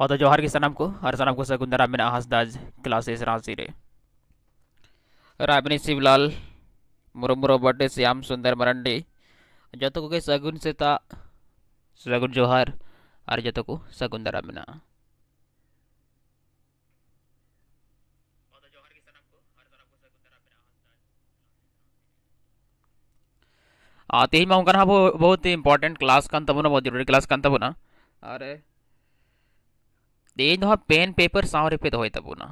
और तो जवाहर किसान को हर सन आपको सकुंदर आबिन आहसदाज क्लासेस रांची रे राबिनी शिवलाल मुरमु रोबर्ट श्याम सुंदर मरंडी जत को सगुन सेता सगुन जोहार और जो को सगुन दारा मेना तेज बहुत इम्पोर्टेंट क्लास कान बहुत जरूरी क्लास कान तबना और ᱛᱮᱦᱮᱧ पेन पेपर ᱯᱮᱱ ᱯᱮᱯᱟᱨ ᱥᱟᱶ ᱨᱮᱯᱮ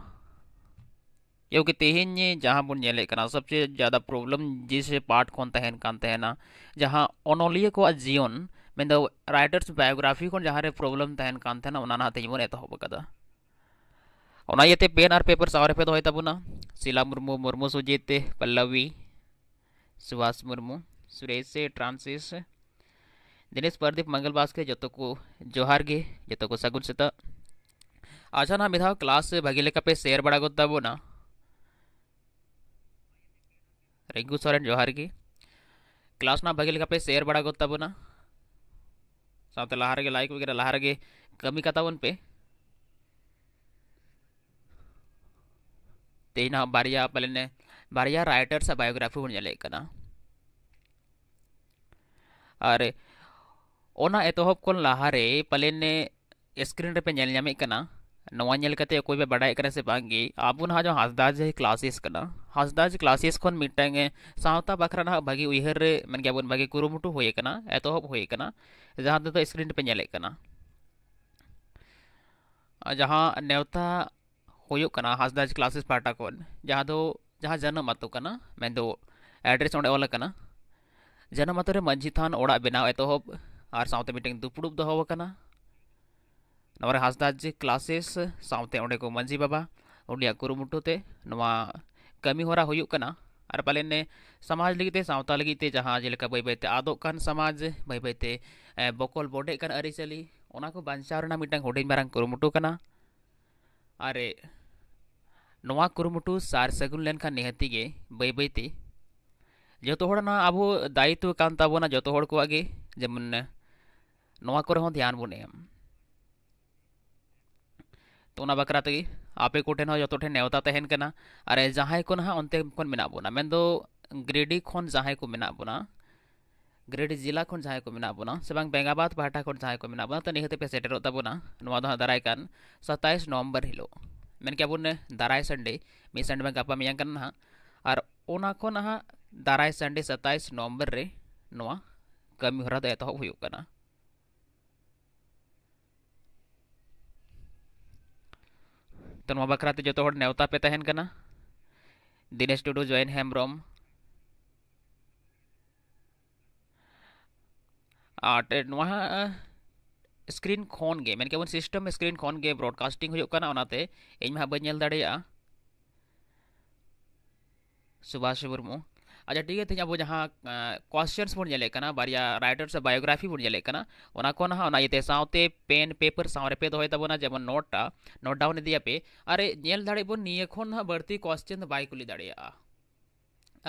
क्योंकि तेहन जहाँ बन सबसे ज़्यादा प्रॉब्लम जिस पार्ट को तहन जहाँ अनोलिया को जीवन मैं राइटर्स बायोग्राफी जहाँ प्रॉब्लम तहन तेज बन पेन और पेपर सावरे पे दहताबना शिला मुर्मू मुर्मू सुजीत पल्लवी सुभाष मुर्मू सुरेश ट्रांसिस दिनेश प्रदीप मंगल बास्के जो को जोहार जो को सगुन सेता अच्छा ना मिधा क्लास भागी पे सेयर बड़ा को देव ना रिंकु सरें जोहार की क्लास ना भागी लेकिन सेयर बड़ा को देव ना साथ लहार के लाइक वगैरह लहार के कमी कताबन पे तेना तो बारिया पलने बारिया राइटर्स बायोग्राफी बन जाले कना अरे ओना एतोहब को लहारे पलने स्क्रीन पे जल जामे कना ᱱᱚᱣᱟ ᱧᱮᱞ ᱠᱟᱛᱮ ᱚᱠᱚᱭ ᱯᱮ ᱵᱟᱰᱟᱭ ᱠᱟᱱᱟ ᱥᱮ ᱵᱟᱝ ᱜᱮ ᱟᱵᱚ ᱱᱟᱦᱟᱜ ᱡᱟᱦᱟᱸ ᱦᱟᱥᱫᱟᱡ ᱠᱞᱟᱥᱮᱥ ᱠᱟᱱᱟ हसदाज क्लासेस खन मिट्टांग सावता बखरा भागी उहर मन के गया भागी कुरुमुटू हो एतहब होना जहाँ तो स्क्रीन पे नेले जहाँ नेवता होना हसदाज क्लासेस पाटा खन जहाँ दो तो, जहाँ जन्म आतो मैं दो तो एड्रेस ओडे ऑलना जन्म आतो रे मांझी थान ओड़ा बनाव एतहब और सावते मिट्टांग दुपुड़ुब दहबना नवर हासदाज क्लासेस साथ मंजी बाबा उनिया कुरुटूते कमीहरा होना और पाले समाज लगे सावता लगे जहाँ जेल बै बैते आदोक समाज बै बैते बकल बडेक आरीचाली को बचावना मिट्टन हूँ मारा कुरुटूना और ना कुरुटू सार सगुन लेखान निहती के बै बैते जो तो अब दायित्व जो तो जेमन ध्यान बोन एम ᱛᱚ ᱚᱱᱟ ᱵᱟᱠᱷᱨᱟ ᱛᱮᱜᱮ ᱟᱯᱮ ᱠᱚᱴᱷᱮᱱ ᱦᱚᱸ ᱡᱚᱛᱚ ᱴᱷᱮᱱ ᱱᱮᱣᱛᱟ ᱛᱟᱦᱮᱱ ᱠᱟᱱᱟ ᱟᱨ ᱡᱟᱦᱟᱸᱭ ᱠᱚ ᱱᱟᱦᱟᱜ ᱚᱱᱛᱮ ᱠᱷᱚᱱ ᱢᱮᱱᱟᱜ ᱵᱚᱱᱟ ᱢᱮᱱᱫᱚ ᱜᱨᱮᱰᱤ ᱠᱷᱚᱱ ᱡᱟᱦᱟᱸᱭ ᱠᱚ ᱢᱮᱱᱟᱜ ᱵᱚᱱᱟ ᱜᱨᱮᱰᱤ ᱡᱤᱞᱟ ᱠᱷᱚᱱ ᱡᱟᱦᱟᱸᱭ ᱠᱚ ᱢᱮᱱᱟᱜ ᱵᱚᱱᱟ ᱥᱮ ᱵᱟᱝ ᱵᱮᱝᱜᱟᱵᱟᱫ ᱯᱟᱦᱴᱟ ᱠᱷᱚᱱ ᱡᱟᱦᱟᱸᱭ ᱠᱚ ᱢᱮᱱᱟᱜ ᱵᱚᱱᱟ ᱛᱚ ᱱᱤᱦᱟᱹᱛ ᱯᱮ ᱥᱮᱴᱮᱨᱚᱜ ᱛᱟᱵᱚᱱᱟ ᱱᱚᱣᱟ ᱫᱚ ᱦᱟᱸᱜ ᱫᱟᱨᱟᱭ ᱠᱟᱱ ᱥᱟᱛᱟᱭᱤᱥ ᱱᱚᱵᱚᱢᱵᱚᱨ ᱦᱤᱞᱳᱜ ᱢᱮᱱ ᱠᱮᱭᱟ ᱵᱚᱱ ᱫᱟᱨᱟᱭ ᱥᱟᱱᱰᱮ ᱢᱤᱫ ᱥᱟᱱᱰᱮ ᱵᱟᱝ ᱜᱟᱯᱟ ᱢᱮᱭᱟᱝ ᱠᱟᱱᱟ ᱱᱟᱦᱟᱜ ᱟᱨ ᱚᱱᱟ ᱠᱷᱚᱱ ᱱᱟᱦᱟᱜ ᱫᱟᱨᱟᱭ ᱥᱟᱱᱰᱮ ᱥᱟᱛᱟᱭᱤᱥ ᱱᱚᱵᱚᱢᱵᱚᱨ ᱨᱮ ᱱᱚᱣᱟ ᱠᱟᱹᱢᱤ ᱦᱚᱨᱟ ᱫᱚ ᱮᱛᱚᱦᱚᱵ ᱦᱩᱭᱩᱜ ᱠᱟᱱᱟ तो बखरा जो नेवता पे तहन कना दिनेश टुडू जयन हेम्रम स्क्रीन खोन गे मनके बन सिस्टम स्क्रीन खोन गे ब्रॉडकास्टिंग होते हाँ बेल दड़े मुर्मू ᱟᱪᱪᱷᱟ ᱴᱷᱤᱠ ᱜᱮᱭᱟ ᱛᱮᱦᱮᱧ ᱟᱵᱚ ᱡᱟᱦᱟᱸ ᱠᱚᱥᱪᱮᱱᱥ ᱵᱚᱱ ᱧᱮᱞᱮᱫ ᱠᱟᱱᱟ ᱵᱟᱨᱭᱟ ᱨᱟᱭᱴᱟᱨ ᱥᱮ ᱵᱟᱭᱳᱜᱨᱟᱯᱷᱤ ᱵᱚᱱ ᱧᱮᱞᱮᱫ ᱠᱟᱱᱟ ᱚᱱᱟ ᱠᱚ ᱱᱟᱦᱟᱜ ᱚᱱᱟ ᱤᱭᱟᱹᱛᱮ ᱥᱟᱶᱛᱮ ᱯᱮᱱ ᱯᱮᱯᱟᱨ ᱥᱟᱶ ᱨᱮᱯᱮ ᱫᱚᱦᱚᱭ ᱛᱟᱵᱚᱱᱟ ᱡᱮᱢᱚᱱ ᱱᱳᱴᱟ ᱱᱳᱴ ᱰᱟᱣᱩᱱ ᱤᱫᱤᱭᱟᱯᱮ ᱟᱨ ᱧᱮᱞ ᱫᱟᱲᱮᱭᱟᱜ ᱵᱚᱱ ᱱᱤᱭᱟᱹ ᱠᱷᱚᱱ ᱱᱟᱦᱟᱜ ᱵᱟᱹᱲᱛᱤ ᱠᱚᱥᱪᱮᱱ ᱫᱚ ᱵᱟᱭ ᱠᱩᱞᱤ ᱫᱟᱲᱮᱭᱟᱜᱼᱟ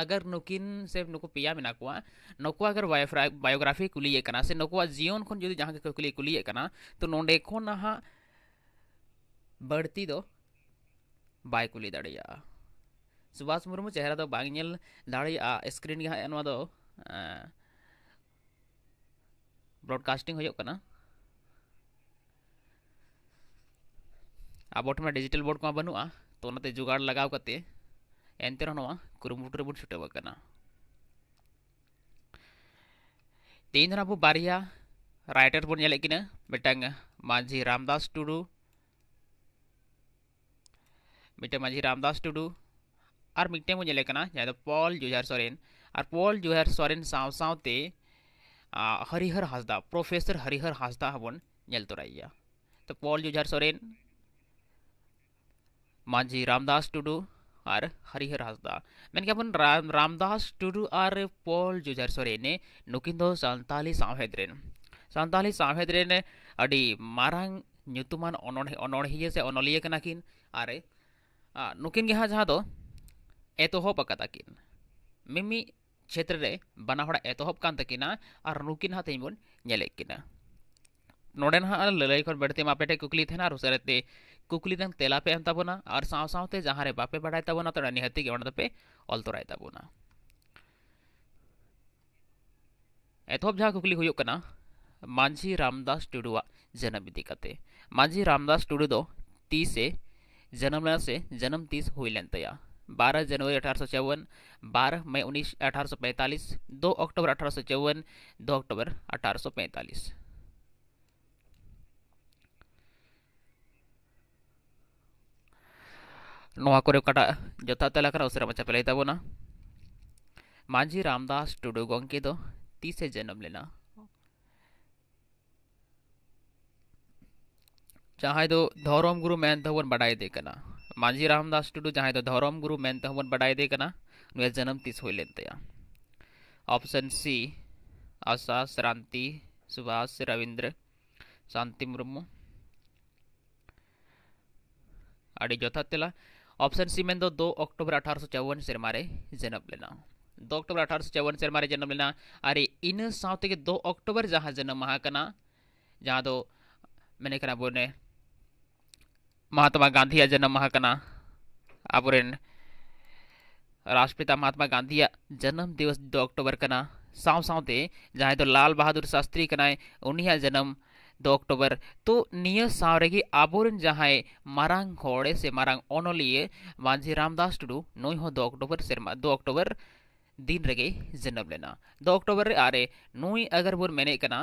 अगर नुकिन से नुकु पिया मेना कुआ नुकु अगर बायोग्राफी कुलिए कना से नुकुआ जीवन खन जुदी जहां के कुलिए कुलिए कना तो नोंडे खन नहा बढ़ती दो बाय कुली दड़िया ᱥᱩᱵᱷᱟᱥ ᱢᱩᱨᱢᱩ ᱪᱮᱦᱨᱟ ᱫᱚ ᱵᱟᱝ ᱧᱮᱞ ᱫᱟᱲᱮᱭᱟᱜᱼᱟ ᱥᱠᱨᱤᱱ ᱜᱮ ᱦᱟᱸᱜ ᱱᱚᱣᱟ ᱫᱚ ᱵᱨᱚᱰᱠᱟᱥᱴᱤᱝ ᱦᱩᱭᱩᱜ ᱠᱟᱱᱟ ᱟᱵᱚ ᱴᱷᱮᱱ ᱢᱟ ᱰᱤᱡᱤᱴᱟᱞ ᱵᱳᱨᱰ ᱠᱚᱢᱟ ᱵᱟᱹᱱᱩᱜᱼᱟ ᱛᱚ ᱚᱱᱟᱛᱮ ᱡᱚᱜᱟᱲ ᱞᱟᱜᱟᱣ ᱠᱟᱛᱮ ᱮᱱᱛᱮ ᱨᱮᱦᱚᱸ ᱱᱚᱣᱟ ᱠᱩᱨᱩᱢᱩᱴᱩ ᱨᱮᱵᱚᱱ ᱪᱷᱩᱴᱟᱹᱣ ᱟᱠᱟᱱᱟ ᱛᱮᱦᱮᱧ ᱫᱚ ᱟᱵᱚ ᱵᱟᱨᱭᱟ ᱨᱟᱭᱴᱟᱨ ᱵᱚᱱ ᱧᱮᱞᱮᱫ ᱠᱤᱱᱟ ᱢᱤᱫᱴᱟᱝ ᱢᱟᱹᱡᱷᱤ ᱨᱟᱢᱫᱟᱥ ᱴᱩᱰᱩ ᱢᱤᱫᱴᱟᱝ ᱢᱟᱹᱡᱷᱤ रामदास टुडू ᱟᱨ ᱢᱤᱫᱴᱮᱱ ᱠᱚ ᱧᱮᱞᱮ ᱠᱟᱱᱟ ᱡᱟᱦᱟᱸᱭ ᱫᱚ ᱯᱚᱞ ᱡᱚᱦᱟᱨ ᱥᱚᱨᱮᱱ ᱟᱨ ᱯᱚᱞ ᱡᱚᱦᱟᱨ ᱥᱚᱨᱮᱱ ᱥᱟᱶ ᱥᱟᱶᱛᱮ हरिहर हासदा प्रोफेसर हरिहर हासदा हबन नल तोराइया तो पॉल जुझार सोरेन मांझी रामदास टुडू और हरिहर हासदा मन के अपन राम रामदास टुडू और पॉल जुझार सोरेन नुकिन दो सानताली सावहेद रेन सानताली सावहेद रेन अडी मारांग ᱧᱩᱛᱩᱢᱟᱱ ᱚᱱᱚᱲᱦᱤᱭᱟᱹ ᱥᱮ ᱚᱱᱚᱞᱤᱭᱟᱹ ᱠᱟᱱᱟ ᱠᱤᱱ ᱟᱨ ᱱᱩᱠᱤᱱ ᱜᱮ ᱦᱟᱸᱜ ᱡᱟᱦᱟᱸ ᱫᱚ ᱮᱛᱚᱦᱚᱵ ᱟᱠᱟᱫᱟ ᱠᱤᱱ ᱢᱤᱢᱤᱫ ᱪᱷᱮᱛᱨᱮ ᱨᱮ ᱵᱟᱱᱟ ᱦᱚᱲᱟᱜ ᱮᱛᱚᱦᱚᱵ ᱠᱟᱱ ᱛᱟᱹᱠᱤᱱᱟ ᱟᱨ ᱱᱩᱠᱤᱱ ᱦᱟᱸᱜ ᱛᱮᱦᱮᱧ ᱵᱚᱱ ᱧᱮᱞᱮᱫ ᱠᱤᱱᱟ ᱱᱚᱰᱮ ᱱᱟᱦᱟᱜ ᱞᱟᱹᱞᱟᱹᱭ ᱠᱷᱚᱱ ᱵᱟᱹᱲᱛᱤ ᱢᱟ ᱟᱯᱮᱴᱷᱮᱱ ᱠᱩᱠᱞᱤ ᱛᱟᱦᱮᱱᱟ ᱟᱨ ᱩᱥᱟᱹᱨᱟᱛᱮ ᱠᱩᱠᱞᱤ ᱨᱮᱱᱟᱜ ᱛᱮᱞᱟ ᱯᱮ ᱮᱢ ᱛᱟᱵᱚᱱᱟ ᱟᱨ ᱥᱟᱶ ᱥᱟᱶᱛᱮ ᱡᱟᱦᱟᱸ ᱨᱮ ᱵᱟᱯᱮ ᱵᱟᱰᱟᱭ ᱛᱟᱵᱚᱱᱟ ᱛᱚ ᱱᱤᱦᱟᱹᱛᱤ ᱜᱮ ᱚᱱᱟ ᱫᱚᱯᱮ ᱚᱞ ᱛᱚᱨᱟᱭ ᱛᱟᱵᱚᱱᱟ ᱮᱛᱚᱦᱚᱵ ᱡᱟᱦᱟᱸ ᱠᱩᱠᱞᱤ ᱦᱩᱭᱩᱜ ᱠᱟᱱᱟ ᱢᱟᱹᱡᱷᱤ ᱨᱟᱢᱫᱟᱥ ᱴᱩᱰᱩᱣᱟᱜ ᱡᱟᱱᱟᱢ ᱤᱫᱤ ᱠᱟᱛᱮ ᱢᱟᱹᱡᱷᱤ ᱨᱟᱢᱫᱟᱥ ᱴᱩᱰᱩ ᱫᱚ ᱛᱤᱥᱮ ᱡᱟᱱᱟᱢ ᱞᱮᱱᱟ ᱥᱮ ᱡᱟᱱᱟᱢ ᱛᱤᱥ ᱦᱩᱭ ᱞᱮᱱ ᱛᱟᱭᱟ बारह जनवरी अठारह सौ चौवन बारह मई उन्नीस अठारह सौ पैंतालीस दो अक्टूबर अठारह सौ चौवन दो अक्टूबर अठारह सौ पैंतालीस नवा को जो तलाकर उसे चपे लाबना माझी रामदास टुडू गंके दो तीसे जन्म लेना जहाँ दो धौरम गुरु मैं बड़ा देखना माझी रामदास टुडू जहां ᱫᱚ तो गुरु ᱜᱩᱨᱩ ᱢᱮᱱᱛᱮ ᱦᱚᱸᱵᱚᱱ ᱵᱟᱰᱟᱭ ᱫᱮ ᱠᱟᱱᱟ ᱱᱩᱭᱟᱜ ᱡᱟᱱᱟᱢ ऑप्शन सी आशा श्रांति सुभाष रविंद्र शांति मुर्मू अड़ी जथात तेला ऑप्शन सी में दो, तो दो अक्टूबर अठारह सौ चौवन सेरमारे जन्म लेना दो अक्टूबर अठारह सौ चौवन सेरमारे जन्म लेना अरे इन साथ दो अक्टूबर जहाँ जन्म माह जहाँ दो तो मैंने बोने महात्मा गांधी जन्म મહાકના આપણે રાષ્ટ્રપિતા મહાત્મા ગાંધીએ જન્મ દિવસ दो अक्टोबर कना साव सावते जाए तो लाल बहादुर शास्त्री कनाए उनिया जन्म दो अक्टोबर तो निय सावरेगी आबोरन मारांग होड़े से मारांग ओनोलिए मांझी रामदास टुडू नोई दो अक्टोबर सेरमा दो अक्टूबर दिन रगे जन्म लेना दो अक्टोबर आरे नोई अगर बोर मैंने कना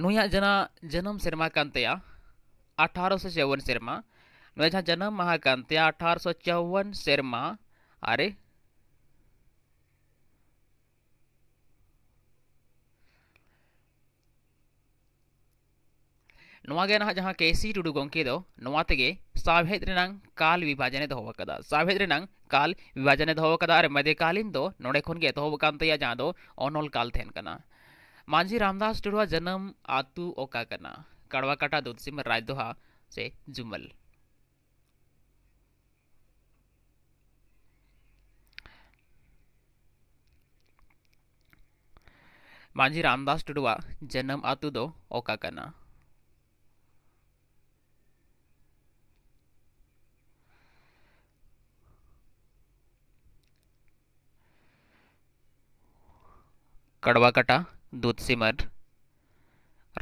नुया जना जन्म सेरमा कानतया अठारह सौ चौवन सेरमा नुया जहाँ जन्म महा कानतया अठारह सौ चौवन सेरमा अरे नागे ना जहाँ केसी टुडू गंके दोगे काल विभाजने दोवकदा साभेद काल विभाजने दोवकदा मध्यकालीन नोड़े खुन के एतोबान जहाँ दो अनल काल थेन मांझी रामदास टुडवा जन्म आतू ओका करना कड़वा काटा दुदसिम राजदोहा से जुमल मांझी रामदास टुडवा जन्म आतू दो ओका करना कड़वा कटा दूध सिमर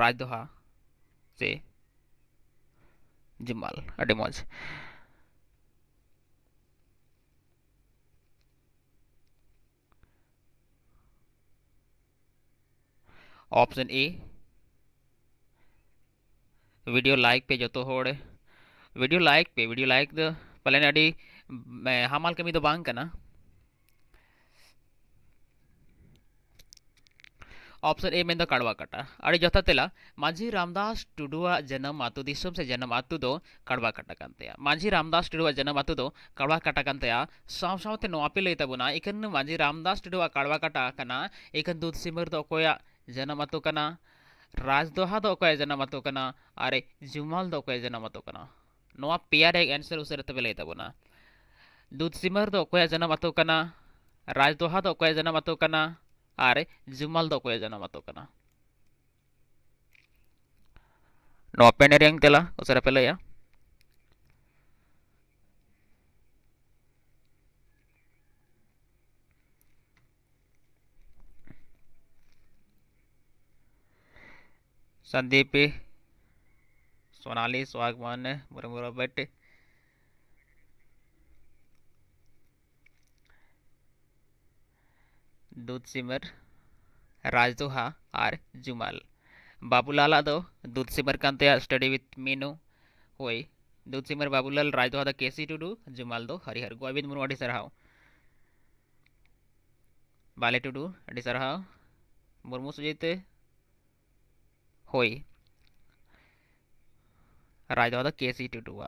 राजदोहा से जिम्बाल अडेमोज ऑप्शन ए वीडियो लाइक पे जो हड़े वीडियो लाइक पे वीडियो लाइक द पलन अभी हामाल कमी तो बांग करना ऑप्शन ए में दो कड़वा कटा और जो तेला माझी रामदास टुडुआ जन्म आतु दिसम से जन्म आतु दो कड़वा कटा कानते माझी रामदास टुडुआ जन्म आतु दो कड़वा कटा कानते सावते नवा पे लई इकन माझी रामदास टुडुआ कड़वा कटा कना इकन दूध सिमर दो कोया जन्म आतु कना राजदोहा दो कोया जन्म आतु कना और जुमाल दो कोया जन्म आतु कना नवा पेयर एनसर उसे तबे लई दूध सिमर दो कोया जन्म आतु कना राजदोहा दो कोया जन्म आतु कना आर जुमल दो तो कोई जना मतो कना नो पेनर यंग तेला उसे रे पहले या संदीपी सोनाली स्वागमान मुरमुरा बैठे दूध सिमर राजदोहा और जुमाल बाबूलाल दो दूध सिमर कांतिया स्टडी विथ मीनू दूध सिमर बाबूलाल राजदोहा द केसी टुडू जुमाल दो हरिहर गोविंद मुर्मू अडी सरहाव बाले टुडू अडी सरहाव मुर्मू सुजीत होई राजदोहा द केसी टुडू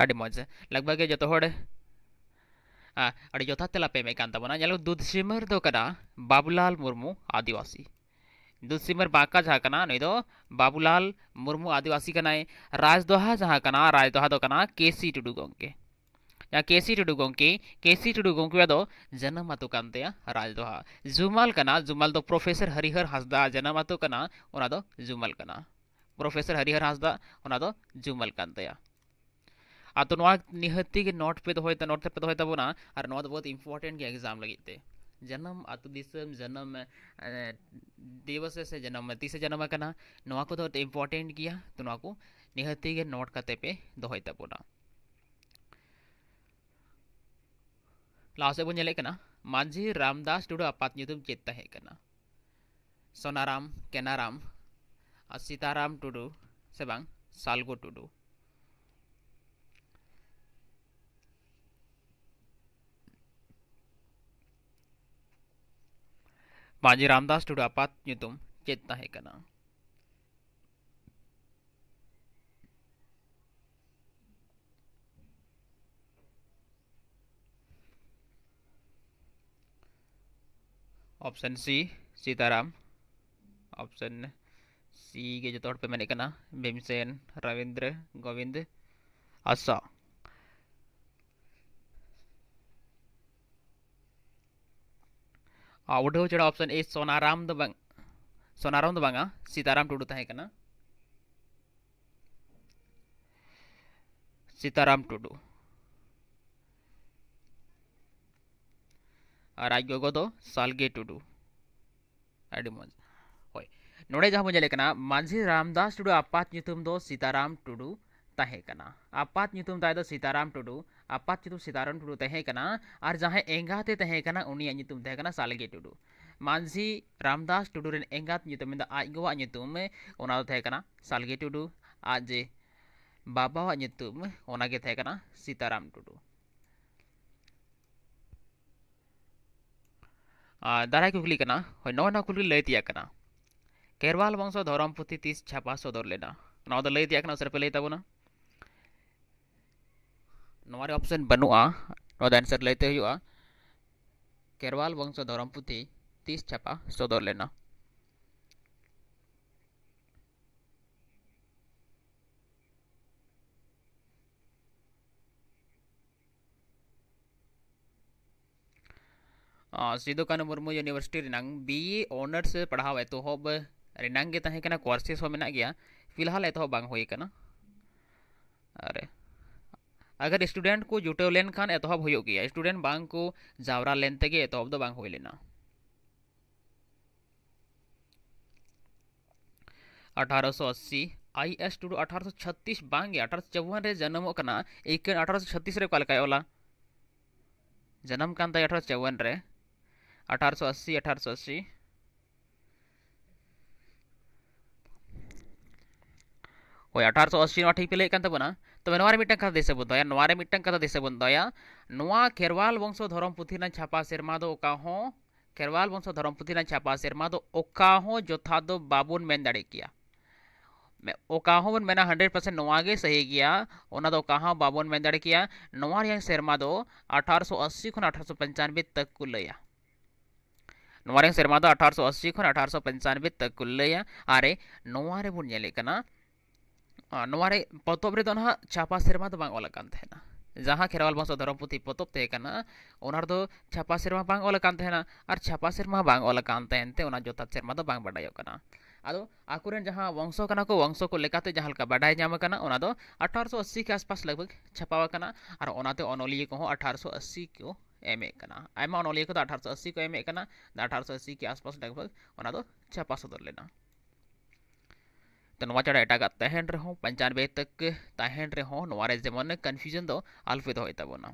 ᱟᱹᱰᱤ ᱢᱚᱡᱽ लगभग जो ᱦᱚᱲ अरे जो पेमेंगे दुदसीमर बाबूलाल मुरमू आदिवासी दुदसीमर बाका जहाँ नई बाबूलाल मुरमू आदिवासी राजदोहा जहाँ राजदोहा केसी टुडू गे केसी टुडू गे केसी टुडू गे जन्म राजदोहा जुमाल जुमाल तो प्रोफेसर हरिहर हंसदा जन्म जुमाल प्रोफेसर हरिहर हंसदा जुमाल निहती नोट पे दौते नोट पे दौते और बहुत इंपॉर्टेंट के एग्जाम लगते जन्म अतु जन्म दिवस से जन्म तीस जन्म करना को इम्पोर्टेंट गया तो को निहती नोट करते पे दौताबना लास्ट बोल माझी रामदास टुडू आपात चेत सोनाराम केनाराम सीताराम टुडू से बांग सालगो टुडू माजी रामदास टुडापात नितुम चेतना है कना option C Sitaram option C के जो तौर पे मैंने कना भीमसेन रविंद्र गोविंद आशा उठे चढ़ा ऑप्शन ए सोनाराम सोनाराम दो बांगा हाँ? सीताराम टुडू तहे तो सीताराम टुडू और आज गगो तो सालगे टुडू आड़ी मौज नोड़े जहाँ बोले लेकना मांझी रामदास टुडू आपात नुतुम दो सीताराम टुडू तहे कना आपात नुतुम ताय दो तो सीताराम टुडू आपात चितु सितारन टुडू तहेकना आर जहां एंगाते तहेकना उनी अन्य तुम तहेकना सालगे टुडु मानसी रामदास टुडू रेन एंगात न्यू तुम इंद आइगो अन्य तुम ओना तहेकना सालगे टुडू आजे बाबा अन्य तुम ओना के तहेकना सीताराम टुडू दारा कुकली कना होय नोना कुकली लेती आकना केरवाल वंश धौरम पुति तीस छपा सोदर लेना नौ दल लेती आकना सर पे लेता बोना नवारे ऑप्शन बनुआ नोद आंसर हुआ केरवाल वंश धरम पुथी तीस छापा सदर लेना Sidhu Kanhu Murmu university B A honours पढ़ाव एतोब रिना कोर्सेस फिलहाल एतोब बा अरे अगर स्टूडेंट को जुटे लेन खान एतहब तो स्टूडेंट बांग को जावरा लेन तगे एतहब दो सौ अस्सी आई एस टू अठारह सौ छत्तीस बांगे अठारह सौ चौवन जन्म करना एक अठारह सौ छत्तीस रे कलका ओला जन्म कान अठारह सौ चौवन रे सौ अस्सी अठारह सौ अस्सी ठीक पे অশি तब मिटन कथा दिशा बदया मिटन कथा दिशा बदया खेरवाल वंशो धरम पुथी छापा सेमा दो खेरवाल वंशो धरम पुथी छापा सेमा दो जथा दो बाबुन मेन दिया मैं मेना हंड्रेड पार्सेंट सही गया बाबन मेन दिया सेमा दो अठारह सौ अस्सी अठारह पंचानबे तक को लिया सेरमा दो अठारह सौ अस्सी अठारह पंचानबे तक को लिया अरे बोलना नारे पतब रेद ना छापा सेरमा तो बालकान जहाँ खेरवाल वंश धर्म पुथी पतबतेना छापा तो सेरमा बालकाना और छापा सेरमा बालकानते जता सेरमा तो बाडा अब आकुरन जहाँ वंशो को वंशो को लेकाते जहाँ बाडा जम कर अस्सी के आसपास लगभग छापा और तो अनलिए को अस्सी को एमेना अनलिए को तो अठारो अस्सी को एमेना अठारो अस्सी के आसपास लगभग छापा सदर लेना ᱛᱚ ᱱᱚᱣᱟ ᱪᱷᱟᱲᱟ ᱮᱴᱟᱜᱟᱜ ᱛᱟᱦᱮᱱ ᱨᱮᱦᱚᱸ ᱯᱟᱧᱪᱟᱱᱵᱮ ᱛᱚᱠ ᱛᱟᱦᱮᱱ ᱨᱮᱦᱚᱸ ᱱᱚᱣᱟ ᱨᱮ ᱡᱮᱢᱚᱱ ᱠᱚᱱᱯᱷᱤᱭᱩᱡᱚᱱ ᱫᱚ ᱟᱞᱯᱮ ᱫᱚᱦᱚᱭ ᱛᱟᱵᱚᱱᱟ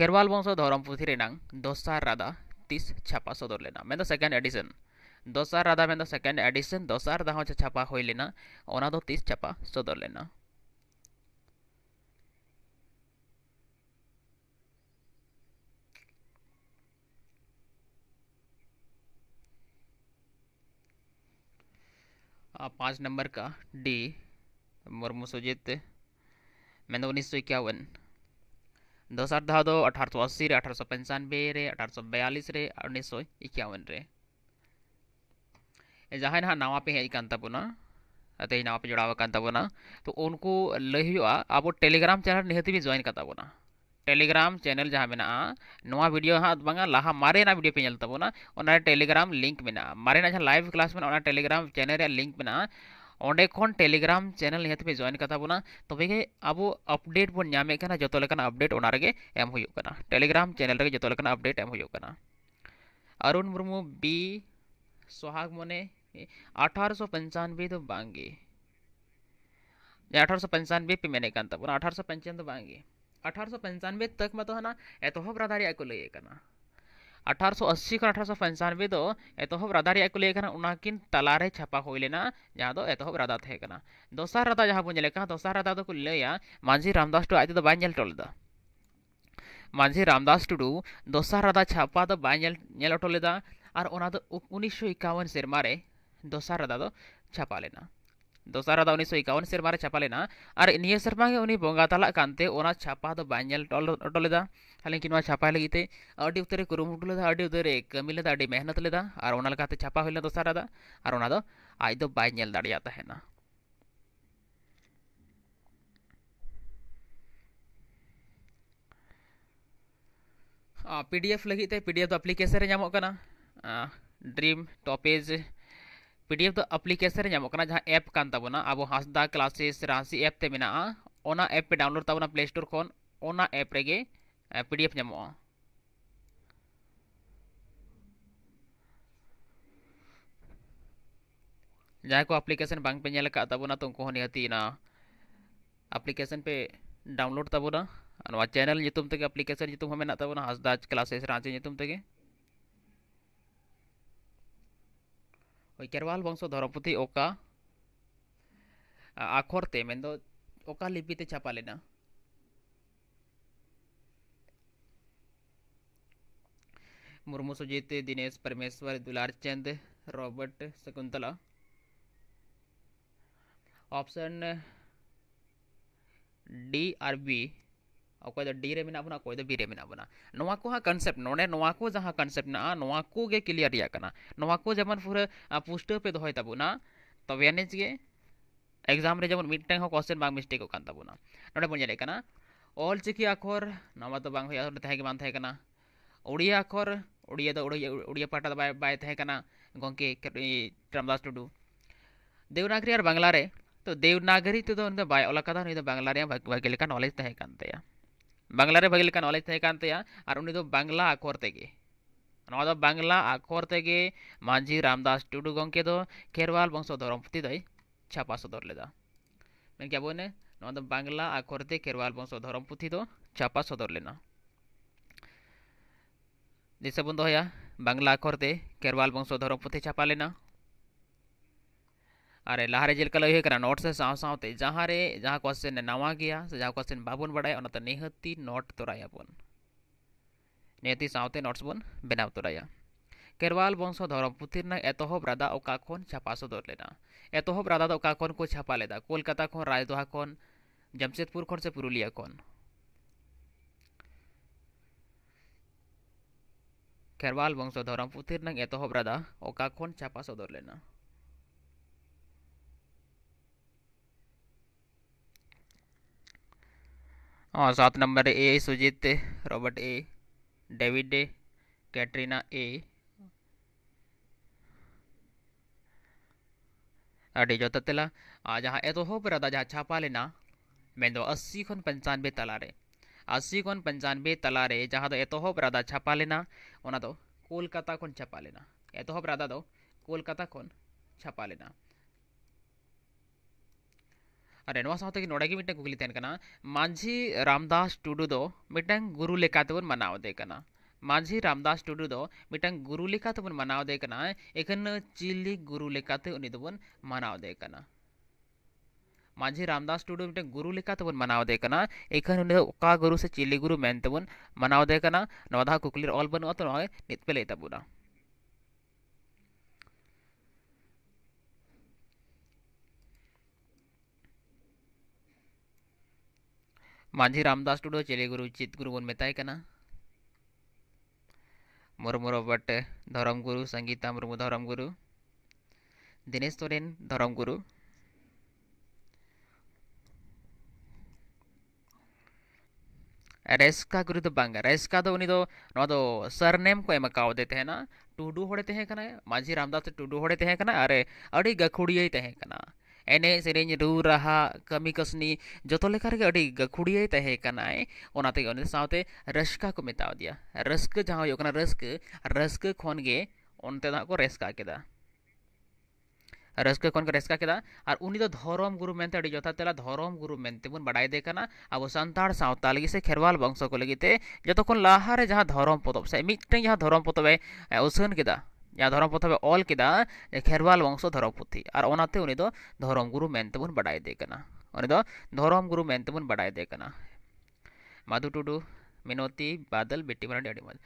ᱠᱮᱨᱣᱟᱞ ᱵᱚᱝᱥᱚ ᱫᱷᱚᱨᱚᱢ ᱯᱩᱛᱷᱤ ᱨᱮᱱᱟᱜ ᱫᱚᱥᱟᱨ ᱨᱟᱫᱟ ᱛᱤᱥ ᱪᱷᱟᱯᱟ ᱥᱚᱫᱚᱨ ᱞᱮᱱᱟ ᱢᱮᱱᱫᱚ ᱥᱮᱠᱮᱱᱰ ᱮᱰᱤᱥᱚᱱ ᱫᱚᱥᱟᱨ ᱨᱟᱫᱟ ᱢᱮᱱᱫᱚ ᱥᱮᱠᱮᱱᱰ ᱮᱰᱤᱥᱚᱱ ᱫᱚᱥᱟᱨ ᱫᱷᱟᱣ ᱪᱷᱟᱯᱟ ᱦᱩᱭ ᱞᱮᱱᱟ ᱚᱱᱟ ᱫᱚ ᱛᱤᱥ ᱪᱷᱟᱯᱟ ᱥᱚᱫᱚᱨ ᱞᱮᱱᱟ पाँच नंबर का डी मुर्मू सुजीत मैंने उन्नीस सौ इक्यावन दो हज़ार दह दो अठारह सौ अस्सी रे अठारह सौ पंचानवे रे अठारह सौ बयालीस रे उन्नीस सौ इक्यावन रे जहाँ ना नवा पे हजन तबना तेज नवा पे जोड़ा तो उनको लई अब टेलीग्राम चैनल निहत भी करता बोना टेलीग्राम चैनल जहाँ मेना भिडियो हाँ लहा मारेना भिडियो पे टेलीग्राम लिंक में मारेना जहाँ लाइव क्लास में टेलीग्राम चैनल लिंक में अंडेखन टेलीग्राम चैनल नीत पे जॉन का तब के अब अपडेट बन जो अपडेट एम होना टेलीग्राम चैनल जो अपडेट एम होना अरुण मुर्मू बी सोहाग मने अठारह सौ पंचानवे तो बांगे अठारह सौ पंचानवे पे मेन अठारह सौ पंचानवे तो बांगे अठारह तक में तो है ना एतहब तो रादा को लय अठारह अस्सी खन अठारह पंचानबे दो एतहब तो रादा को लय उनकिन तलारे छापा होना तो जहाँ दो एतहब रादा तहना दोसार रादा जहाँ बो दसार रादा दो लया माझी रामदास टू आज बायटो माझी रामदास टुडू दसार रादा छापा तो बायटो लेदा और उन्नीस सौ इक्यावन सेरमा दोसार रादा दो छापा लेना दसारा उन्नीस सौ इकावन सेरमारे छापालेना और नी सेमा बंगा तलाते छापा तो बैल अटोलेदा हालांकि छापा लगे उतरे कमी उतरे कमी लेदा मेहनत लेदा और छापा होना दसारा और आज तो बैल पीडीएफ लगे पीडीएफ एप्लीकेशन ड्रीम टॉपेज़ पीडीएफ तो एप्लीकेशन जहाँ एप अब हंसदा क्लासेस रांची एप मे एप पे डाउनलोड तब प्ले स्टोर खोना एप रे पीडीएफ नाम जहाँ को एप्लीकेशन बांग पे तबना तो उनको निहतना एप्लीकेशन पे डाउनलोड तबना चैनल तक एप्लीकेशन हंसदा क्लासेस रांची तक केरवाल वंश धर्मपुथी आखरते लिपिते चापा लेना मुरमु Sujit Dinesh Parmeshwar Dular Chand Robert Shakuntala option D आर बी अकोद डीरे मे अकोद बीरे मेना कन्सेप नोने को जहाँ कन्सेप्ट क्लियर को जेमन पूरा पुष्ट पे दहे तबना तब एनजे एग्जाम जमन मिट्ट कोश्चन बा मिस्टेक होता नोड़े बन ऑल चिकी आखर ना तो उड़िया आखर उड़िया तो उड़िया पाटा तो बना गंके रामदास टुडु देवनागरी और बांगलारे तो देवनागरी तो बैलकर बांगलारे भागे नलेज तेकान तेया ᱵᱟᱝᱞᱟᱨᱮ ᱵᱷᱟᱹᱜᱤ ᱞᱮᱠᱟ ᱱᱚᱞᱮᱡᱽ ᱛᱟᱦᱮᱸ ᱠᱟᱱ ᱛᱟᱭᱟ ᱟᱨ ᱩᱱᱤ ᱫᱚ ᱵᱟᱝᱞᱟ ᱟᱠᱷᱚᱨ ᱛᱮᱜᱮ ᱱᱚᱣᱟ ᱫᱚ ᱵᱟᱝᱞᱟ ᱟᱠᱷᱚᱨ ᱛᱮᱜᱮ ᱢᱟᱹᱡᱷᱤ ᱨᱟᱢᱫᱟᱥ ᱴᱩᱰᱩ ᱜᱚᱢᱠᱮ ᱫᱚ ᱠᱷᱮᱨᱣᱟᱞ ᱵᱚᱝᱥᱚ ᱫᱷᱚᱨᱚᱢ ᱯᱩᱛᱷᱤ ᱫᱚᱭ ᱪᱷᱟᱯᱟ ᱥᱚᱫᱚᱨ ᱞᱮᱫᱟ ᱢᱮᱱ ᱠᱮᱭᱟ ᱵᱚᱱ ᱱᱚᱣᱟ ᱫᱚ ᱵᱟᱝᱞᱟ ᱟᱠᱷᱚᱨ ᱛᱮ ᱠᱷᱮᱨᱣᱟᱞ ᱵᱚᱝᱥᱚ ᱫᱷᱚᱨᱚᱢ ᱯᱩᱛᱷᱤ ᱫᱚ ᱪᱷᱟᱯᱟ ᱥᱚᱫᱚᱨ ᱞᱮᱱᱟ ᱫᱤᱥᱟᱹ ᱵᱚᱱ ᱫᱚᱦᱚᱭᱟ ᱵᱟᱝᱞᱟ ᱟᱠᱷᱚᱨ ᱛᱮ ᱠᱷᱮᱨᱣᱟᱞ ᱵᱚᱝᱥᱚ ᱫᱷᱚᱨᱚᱢ ᱯᱩᱛᱷᱤ ᱪᱷᱟᱯᱟ ᱞᱮᱱᱟ ᱟᱨ ᱞᱟᱦᱟᱨᱮ ᱪᱮᱫ ᱞᱮᱠᱟ ᱞᱟᱹᱭ ᱦᱩᱭ ᱠᱟᱱᱟ ᱱᱳᱴ ᱥᱮ ᱥᱟᱶ ᱥᱟᱶᱛᱮ ᱡᱟᱦᱟᱸ ᱨᱮ ᱡᱟᱦᱟᱸ ᱠᱚᱥᱪᱮᱱ ᱱᱟᱣᱟ ᱜᱮᱭᱟ ᱥᱮ ᱡᱟᱦᱟᱸ ᱠᱚᱥᱪᱮᱱ ᱵᱟᱵᱚᱱ ᱵᱟᱲᱟᱭᱟ ᱚᱱᱟᱛᱮ ᱱᱤᱦᱟᱹᱛᱤ ᱱᱳᱴ ᱛᱚᱨᱟᱭᱟᱵᱚᱱ ᱱᱤᱦᱟᱹᱛᱤ ᱥᱟᱶᱛᱮ ᱱᱳᱴᱥ ᱵᱚᱱ ᱵᱮᱱᱟᱣ ᱛᱚᱨᱟᱭᱟ ᱠᱮᱨᱣᱟᱞ ᱵᱚᱝᱥᱚ ᱫᱷᱚᱨᱚᱢ ᱯᱩᱛᱷᱤ ᱨᱮᱱᱟᱜ ᱮᱛᱚᱦᱚᱵ ᱨᱟᱫᱟ ᱚᱠᱟ ᱠᱷᱚᱱ ᱪᱷᱟᱯᱟ ᱥᱚᱫᱚᱨ ᱞᱮᱱᱟ ᱮᱛᱚᱦᱚᱵ ᱨᱟᱫᱟ ᱫᱚ ᱚᱠᱟ ᱠᱷᱚᱱ ᱠᱚ ᱪᱷᱟᱯᱟ ᱞᱮᱫᱟ ᱠᱳᱞᱠᱟᱛᱟ ᱠᱷᱚᱱ ᱨᱟᱭᱫᱚᱦᱟ ᱠᱷᱚᱱ जमशेदपुर खन से पुरुलिया खन खेरवाल वंश धर्म पुथी एतहब रदा अका खन छापा सदर लेना और सात नंबर ए सुजीत रॉबर्ट ए डेविड ए कैटरीना ए अडी जो तला आ जहाँ ए तो हो पर जहाँ छापा लेना मैं तो अस्सी खन पंचानबे तलारे अस्सी खन पंचानबे तलारे जहाँ तो ए तो हो पर छापा लेना वना तो कोलकाता खन छापा लेना ए तो हो पर तो कोलकाता खन छापा लेना ᱟᱨ ᱱᱚᱣᱟ ᱥᱟᱶᱛᱮ ᱱᱚᱰᱮ ᱜᱮ ᱢᱤᱫᱴᱮᱱ ᱠᱩᱠᱞᱤ ᱛᱟᱦᱮᱱ ᱠᱟᱱᱟ ᱢᱟᱹᱡᱷᱤ ᱨᱟᱢᱫᱟᱥ ᱴᱩᱰᱩ ᱫᱚ ᱢᱤᱫᱴᱟᱝ ᱜᱩᱨᱩ ᱞᱮᱠᱟᱛᱮᱵᱚᱱ ᱢᱟᱱᱟᱣᱮᱫᱮ ᱠᱟᱱᱟ ᱢᱟᱹᱡᱷᱤ ᱨᱟᱢᱫᱟᱥ ᱴᱩᱰᱩ ᱫᱚ ᱢᱤᱫᱴᱟᱝ ᱜᱩᱨᱩ ᱞᱮᱠᱟᱛᱮᱵᱚᱱ ᱢᱟᱱᱟᱣᱮᱫᱮ ᱠᱟᱱᱟ ᱮᱠᱷᱟᱱ ᱪᱤᱞᱤ ᱜᱩᱨᱩ ᱞᱮᱠᱟᱛᱮ ᱩᱱᱤ ᱫᱚᱵᱚᱱ ᱢᱟᱱᱟᱣᱮᱫᱮ ᱠᱟᱱᱟ माझी रामदास टुडू मिटे गुरु लेकाते बन मनाव दे कना एखन उन ओका गुरु से चिली गुरु मेनते बन मनाव दे कना नवादा कुकलिर ऑल बन तो नित पे लेता बुना माझी रामदास टुडो चेले गुरु चित गुरु बन मेताय कना मुर्मू भट्ट धर्म गुरु संगीता मुर्मू धर्म गुरु दिनेश सोरेन धर्म गुरु रेस्का गुरु तो बांगा रेस्का दो तो उन्हीं दो तो, ना दो तो सरनेम को एमकाव देते हैं ना टूडू होड़े तहें कना माझी रामदास टूडू होड़े तहें कना अरे अड़ी गखुड़िया ही तहें कना एने से रू रहा कमी कसनी जो गाखुड़ियाते साथ रस्का को मतवदे रहा रस्क रे को रेस्का के रस्क को रेस्का के धरम गुरु मनते जताला धरम गुरु मनते बड़ाई अब सानाड़ सावता से खेरवाल वंश को लगे जो खन लहा धरम पतब से मिट्टी जहाँ धरम पतब उसन के या धर्म पथ अल के खेरवाल वंशधर पुथी और उनते उन धर्म गुरु मनते बड़ा देना धर्म गुरु मनते बड़ा देना माधु टुडू मिनती बादल बेटी मरणी मज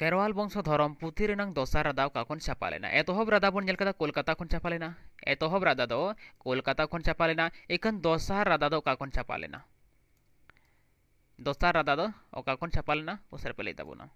खेरवाल वंश धर्म पुथी दसार रदा का चापालेना एतहब तो रदा बनल कोलकाता चापालेना एतहब तो रदा दो कोलकाता लेना इकन दसार रदा दो का चापालेना दसार रदा दो लेना उसे पे लैदाबना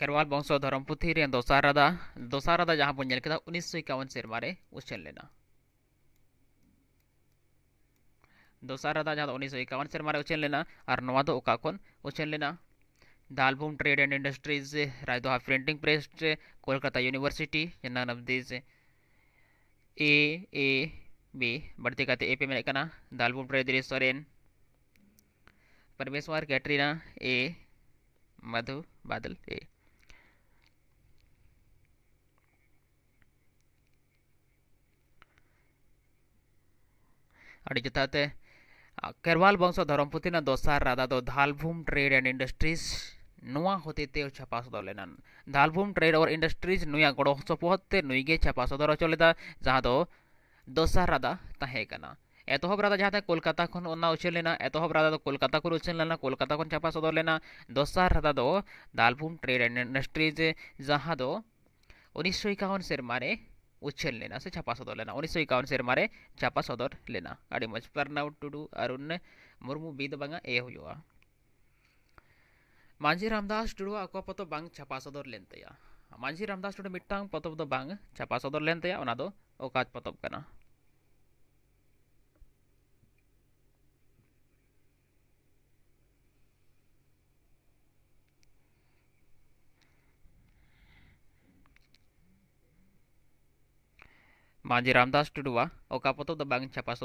केरवाल वंश धर्म पुथी दसारदा दसारदा जहाँ बोन उन्नीस सौ इक्यावन सेरमारे उछन लेना दसारदा जहाँ उन्नीस सौ इक्यावन सेरमारे उछन लेना और उछन लेना Dhalbhum trade and industries Raidoha printing press Kolkata university नान अफ दिस ए ए बी बढ़ती ए पे मेरे दालभूम ट्रेड दिलीप परमेश्वर कैटरीना ए मधु बादल ए ᱟᱹᱰᱤ ᱡᱚᱛᱷᱟᱛ ᱠᱮᱨᱣᱟᱞ ᱵᱚᱝᱥᱚ ᱫᱷᱚᱨᱚᱢ ᱯᱩᱛᱷᱤᱱᱟ ᱫᱚᱥᱟᱨ ᱨᱟᱫᱟ ᱫᱚ ᱫᱷᱟᱞᱵᱷᱩᱢ ᱴᱨᱮᱰ ᱮᱱᱰ ᱤᱱᱰᱟᱥᱴᱨᱤᱡᱽ ᱱᱚᱣᱟ ᱦᱚᱛᱮᱛᱮ ᱪᱷᱟᱯᱟ ᱥᱚᱫᱚᱨ ᱞᱮᱱᱟ ᱫᱷᱟᱞᱵᱷᱩᱢ ᱴᱨᱮᱰ ᱚᱨ ᱤᱱᱰᱟᱥᱴᱨᱤᱡᱽ ᱱᱩᱭᱟᱜ ᱜᱚᱲᱚ ᱥᱚᱯᱚᱦᱚᱫ ᱛᱮ ᱜᱮ ᱪᱷᱟᱯᱟ ᱥᱚᱫᱚᱨ ᱦᱚᱪᱚ ᱞᱮᱫᱟ ᱡᱟᱦᱟᱸ ᱫᱚ ᱫᱚᱥᱟᱨ ᱨᱟᱫᱟ ᱛᱟᱦᱮᱸ ᱠᱟᱱᱟ ᱨᱟᱫᱟ ᱡᱟᱦᱟᱸ जहाँ कोलकाता ᱠᱷᱚᱱ ᱚᱱᱟ उछल लेना ᱮᱛᱚᱦᱚᱵ ᱨᱟᱫᱟ तो कोलकाता को उछल लेना कोलकाता खन ᱪᱷᱟᱯᱟ सदर लेना दसार ᱨᱟᱫᱟ ᱫᱚ दालभूम ट्रेड एंड इंडस्ट्रीज जहाँ दो उन्नीस सौ इक्यावन ᱨᱮ उछल लेना से छापा सदर लेना उन्नीस सौ इक्यावन से मारे छापा सदर लेना आड़ी मज प्रणव टुडू अरुण मुर्मू बीद बांगा ए हुआ मांझी रामदास टुडू आको पतो बांग छापा सदर लेन तया मांझी रामदास टुडू मिट्टांग पतब दो बांग छापा सदर लेन तया ओना दो ओकाज पतब करना माजी रामदास टुडवा और कापत होता बागिन छपास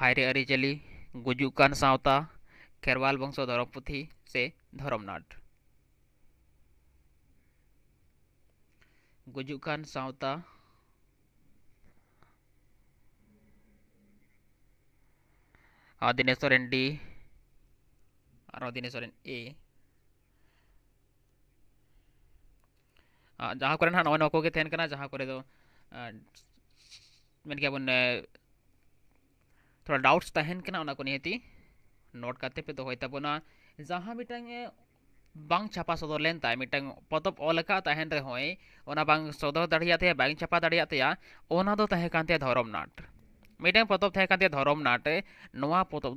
हायरे अरी चली गुजुकान सावता खेरवाल वंशो धर्म पुथी से धर्मनाट गुजुकान सावता दिनेश्वर एंडी और दिनेश्वर ए ᱡᱟᱦᱟᱸ ᱠᱚᱨᱮ ᱱᱟᱦᱟᱜ ᱱᱚᱜᱼᱚᱭ थोड़ा डाउट्स तहन निहती नोट करते पे दोहय तो जहाँ मिटंग बांग छापा सदर लेन ताय मिटंग पतब ओलका तहन रहोय ओना बांग सदर दड़ियाते बांग छापा दड़ियाते ओना दो तो तहे कांते धरमनाट मिटंग पतब तहे कांते धरमनाट नोवा तो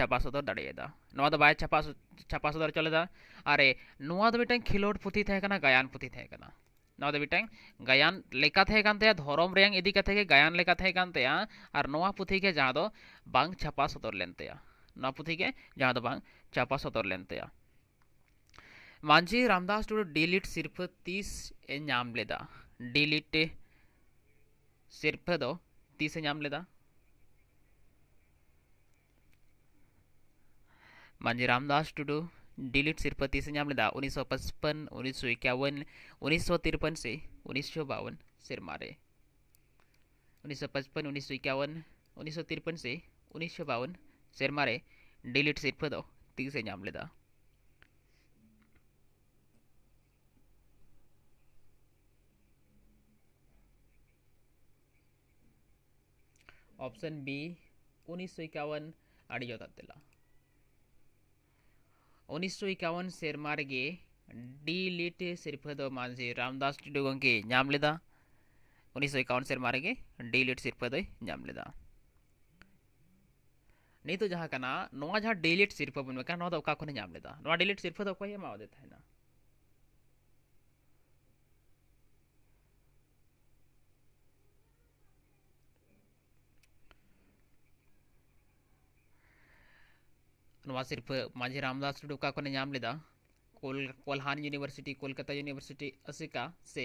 छापा सदर दड़ियदा नोवा दो चापा सदर चलेदा अरे नोवा खिलोड पुथी थे कना गायन पुथी थे कना ᱱᱚᱣᱟ ᱫᱚ ᱢᱤᱫᱴᱟᱝ ᱜᱟᱭᱟᱱ ᱞᱮᱠᱟ ᱛᱟᱦᱮᱸ ᱠᱟᱱ ᱛᱟᱭᱟ ᱫᱷᱚᱨᱚᱢ ᱨᱮᱭᱟᱝ ᱤᱫᱤ ᱠᱟᱛᱮ ᱜᱮ ᱜᱟᱭᱟᱱ ᱞᱮᱠᱟ ᱛᱟᱦᱮᱸ ᱠᱟᱱ ᱛᱟᱭᱟ ᱟᱨ ᱱᱚᱣᱟ ᱯᱩᱛᱷᱤ ᱜᱮ ᱡᱟᱦᱟᱸ ᱫᱚ ᱵᱟᱝ ᱪᱷᱟᱯᱟ ᱥᱚᱫᱚᱨ ᱞᱮᱱ ᱛᱟᱭᱟ ᱱᱚᱣᱟ ᱯᱩᱛᱷᱤ ᱜᱮ ᱡᱟᱦᱟᱸ ᱫᱚ ᱵᱟᱝ ᱪᱷᱟᱯᱟ ᱥᱚᱫᱚᱨ ᱞᱮᱱ ᱛᱟᱭᱟ मांझी रामदास टुडू डीलिट सिर्फ तीस ए नाम लेदा डीलिट सिर्फ दो तीस ए नाम लेदा मांझी रामदास टुडू डिलीट सिरपति से नाम लेदा उन्नीस सौ पचपन उन्नीस सौ इक्यावन उन्नीस सौ तिरपन से उन्नीस सौ बावन सिर मारे उन्नीस सौ पचपन उन्नीस सौ इक्यावन उन्नीस सौ तिरपन से उन्नीस सौ बावन सिर मारे डिलीट सिरपद तीस नाम लेदा ऑप्शन बी उन्नीस सौ इक्यावन अड़ियो तत्ला से मारे डी लिट सिरपा मांझी रामदास टुडू गंके नाम लेदा उन्नीस सौ इक्वन से मारे डी लिट सिरपा लेदा नीत जहाँ डी लिट सिरपा बनवा डी लिट सिरपा को अमादे ᱱᱚᱣᱟ सिर्फ ᱢᱟᱹᱡᱷᱤ रामदास ᱴᱩᱰᱩ ᱚᱠᱟ ᱠᱷᱚᱱᱮ ᱧᱟᱢ ᱞᱮᱫᱟ कोल कोल्हान यूनिवर्सिटी कोलकाता यूनिवर्सिटी असे का से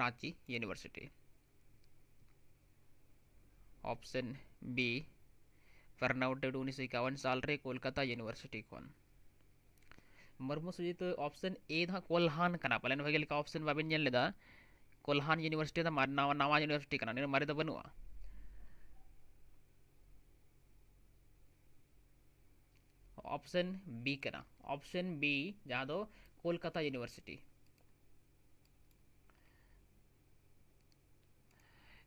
रांची यूनिवर्सिटी ऑप्शन बी फर्नाउटेड उन्नीस सौ इक्यावन साल रे कोलकाता यूनिवर्सिटी कौन मर्म सुजित ऑप्शन ए था कोल्हान कना पहले वगैरह ऑप्शन बाबिन जन लेदा कोल्हान यूनिवर्सिटी था नवा यूनिवर्सिटी कना मारे तो बनुआ ऑप्शन बी करा ऑप्शन बी जहाँ दो कोलकाता यूनिवर्सिटी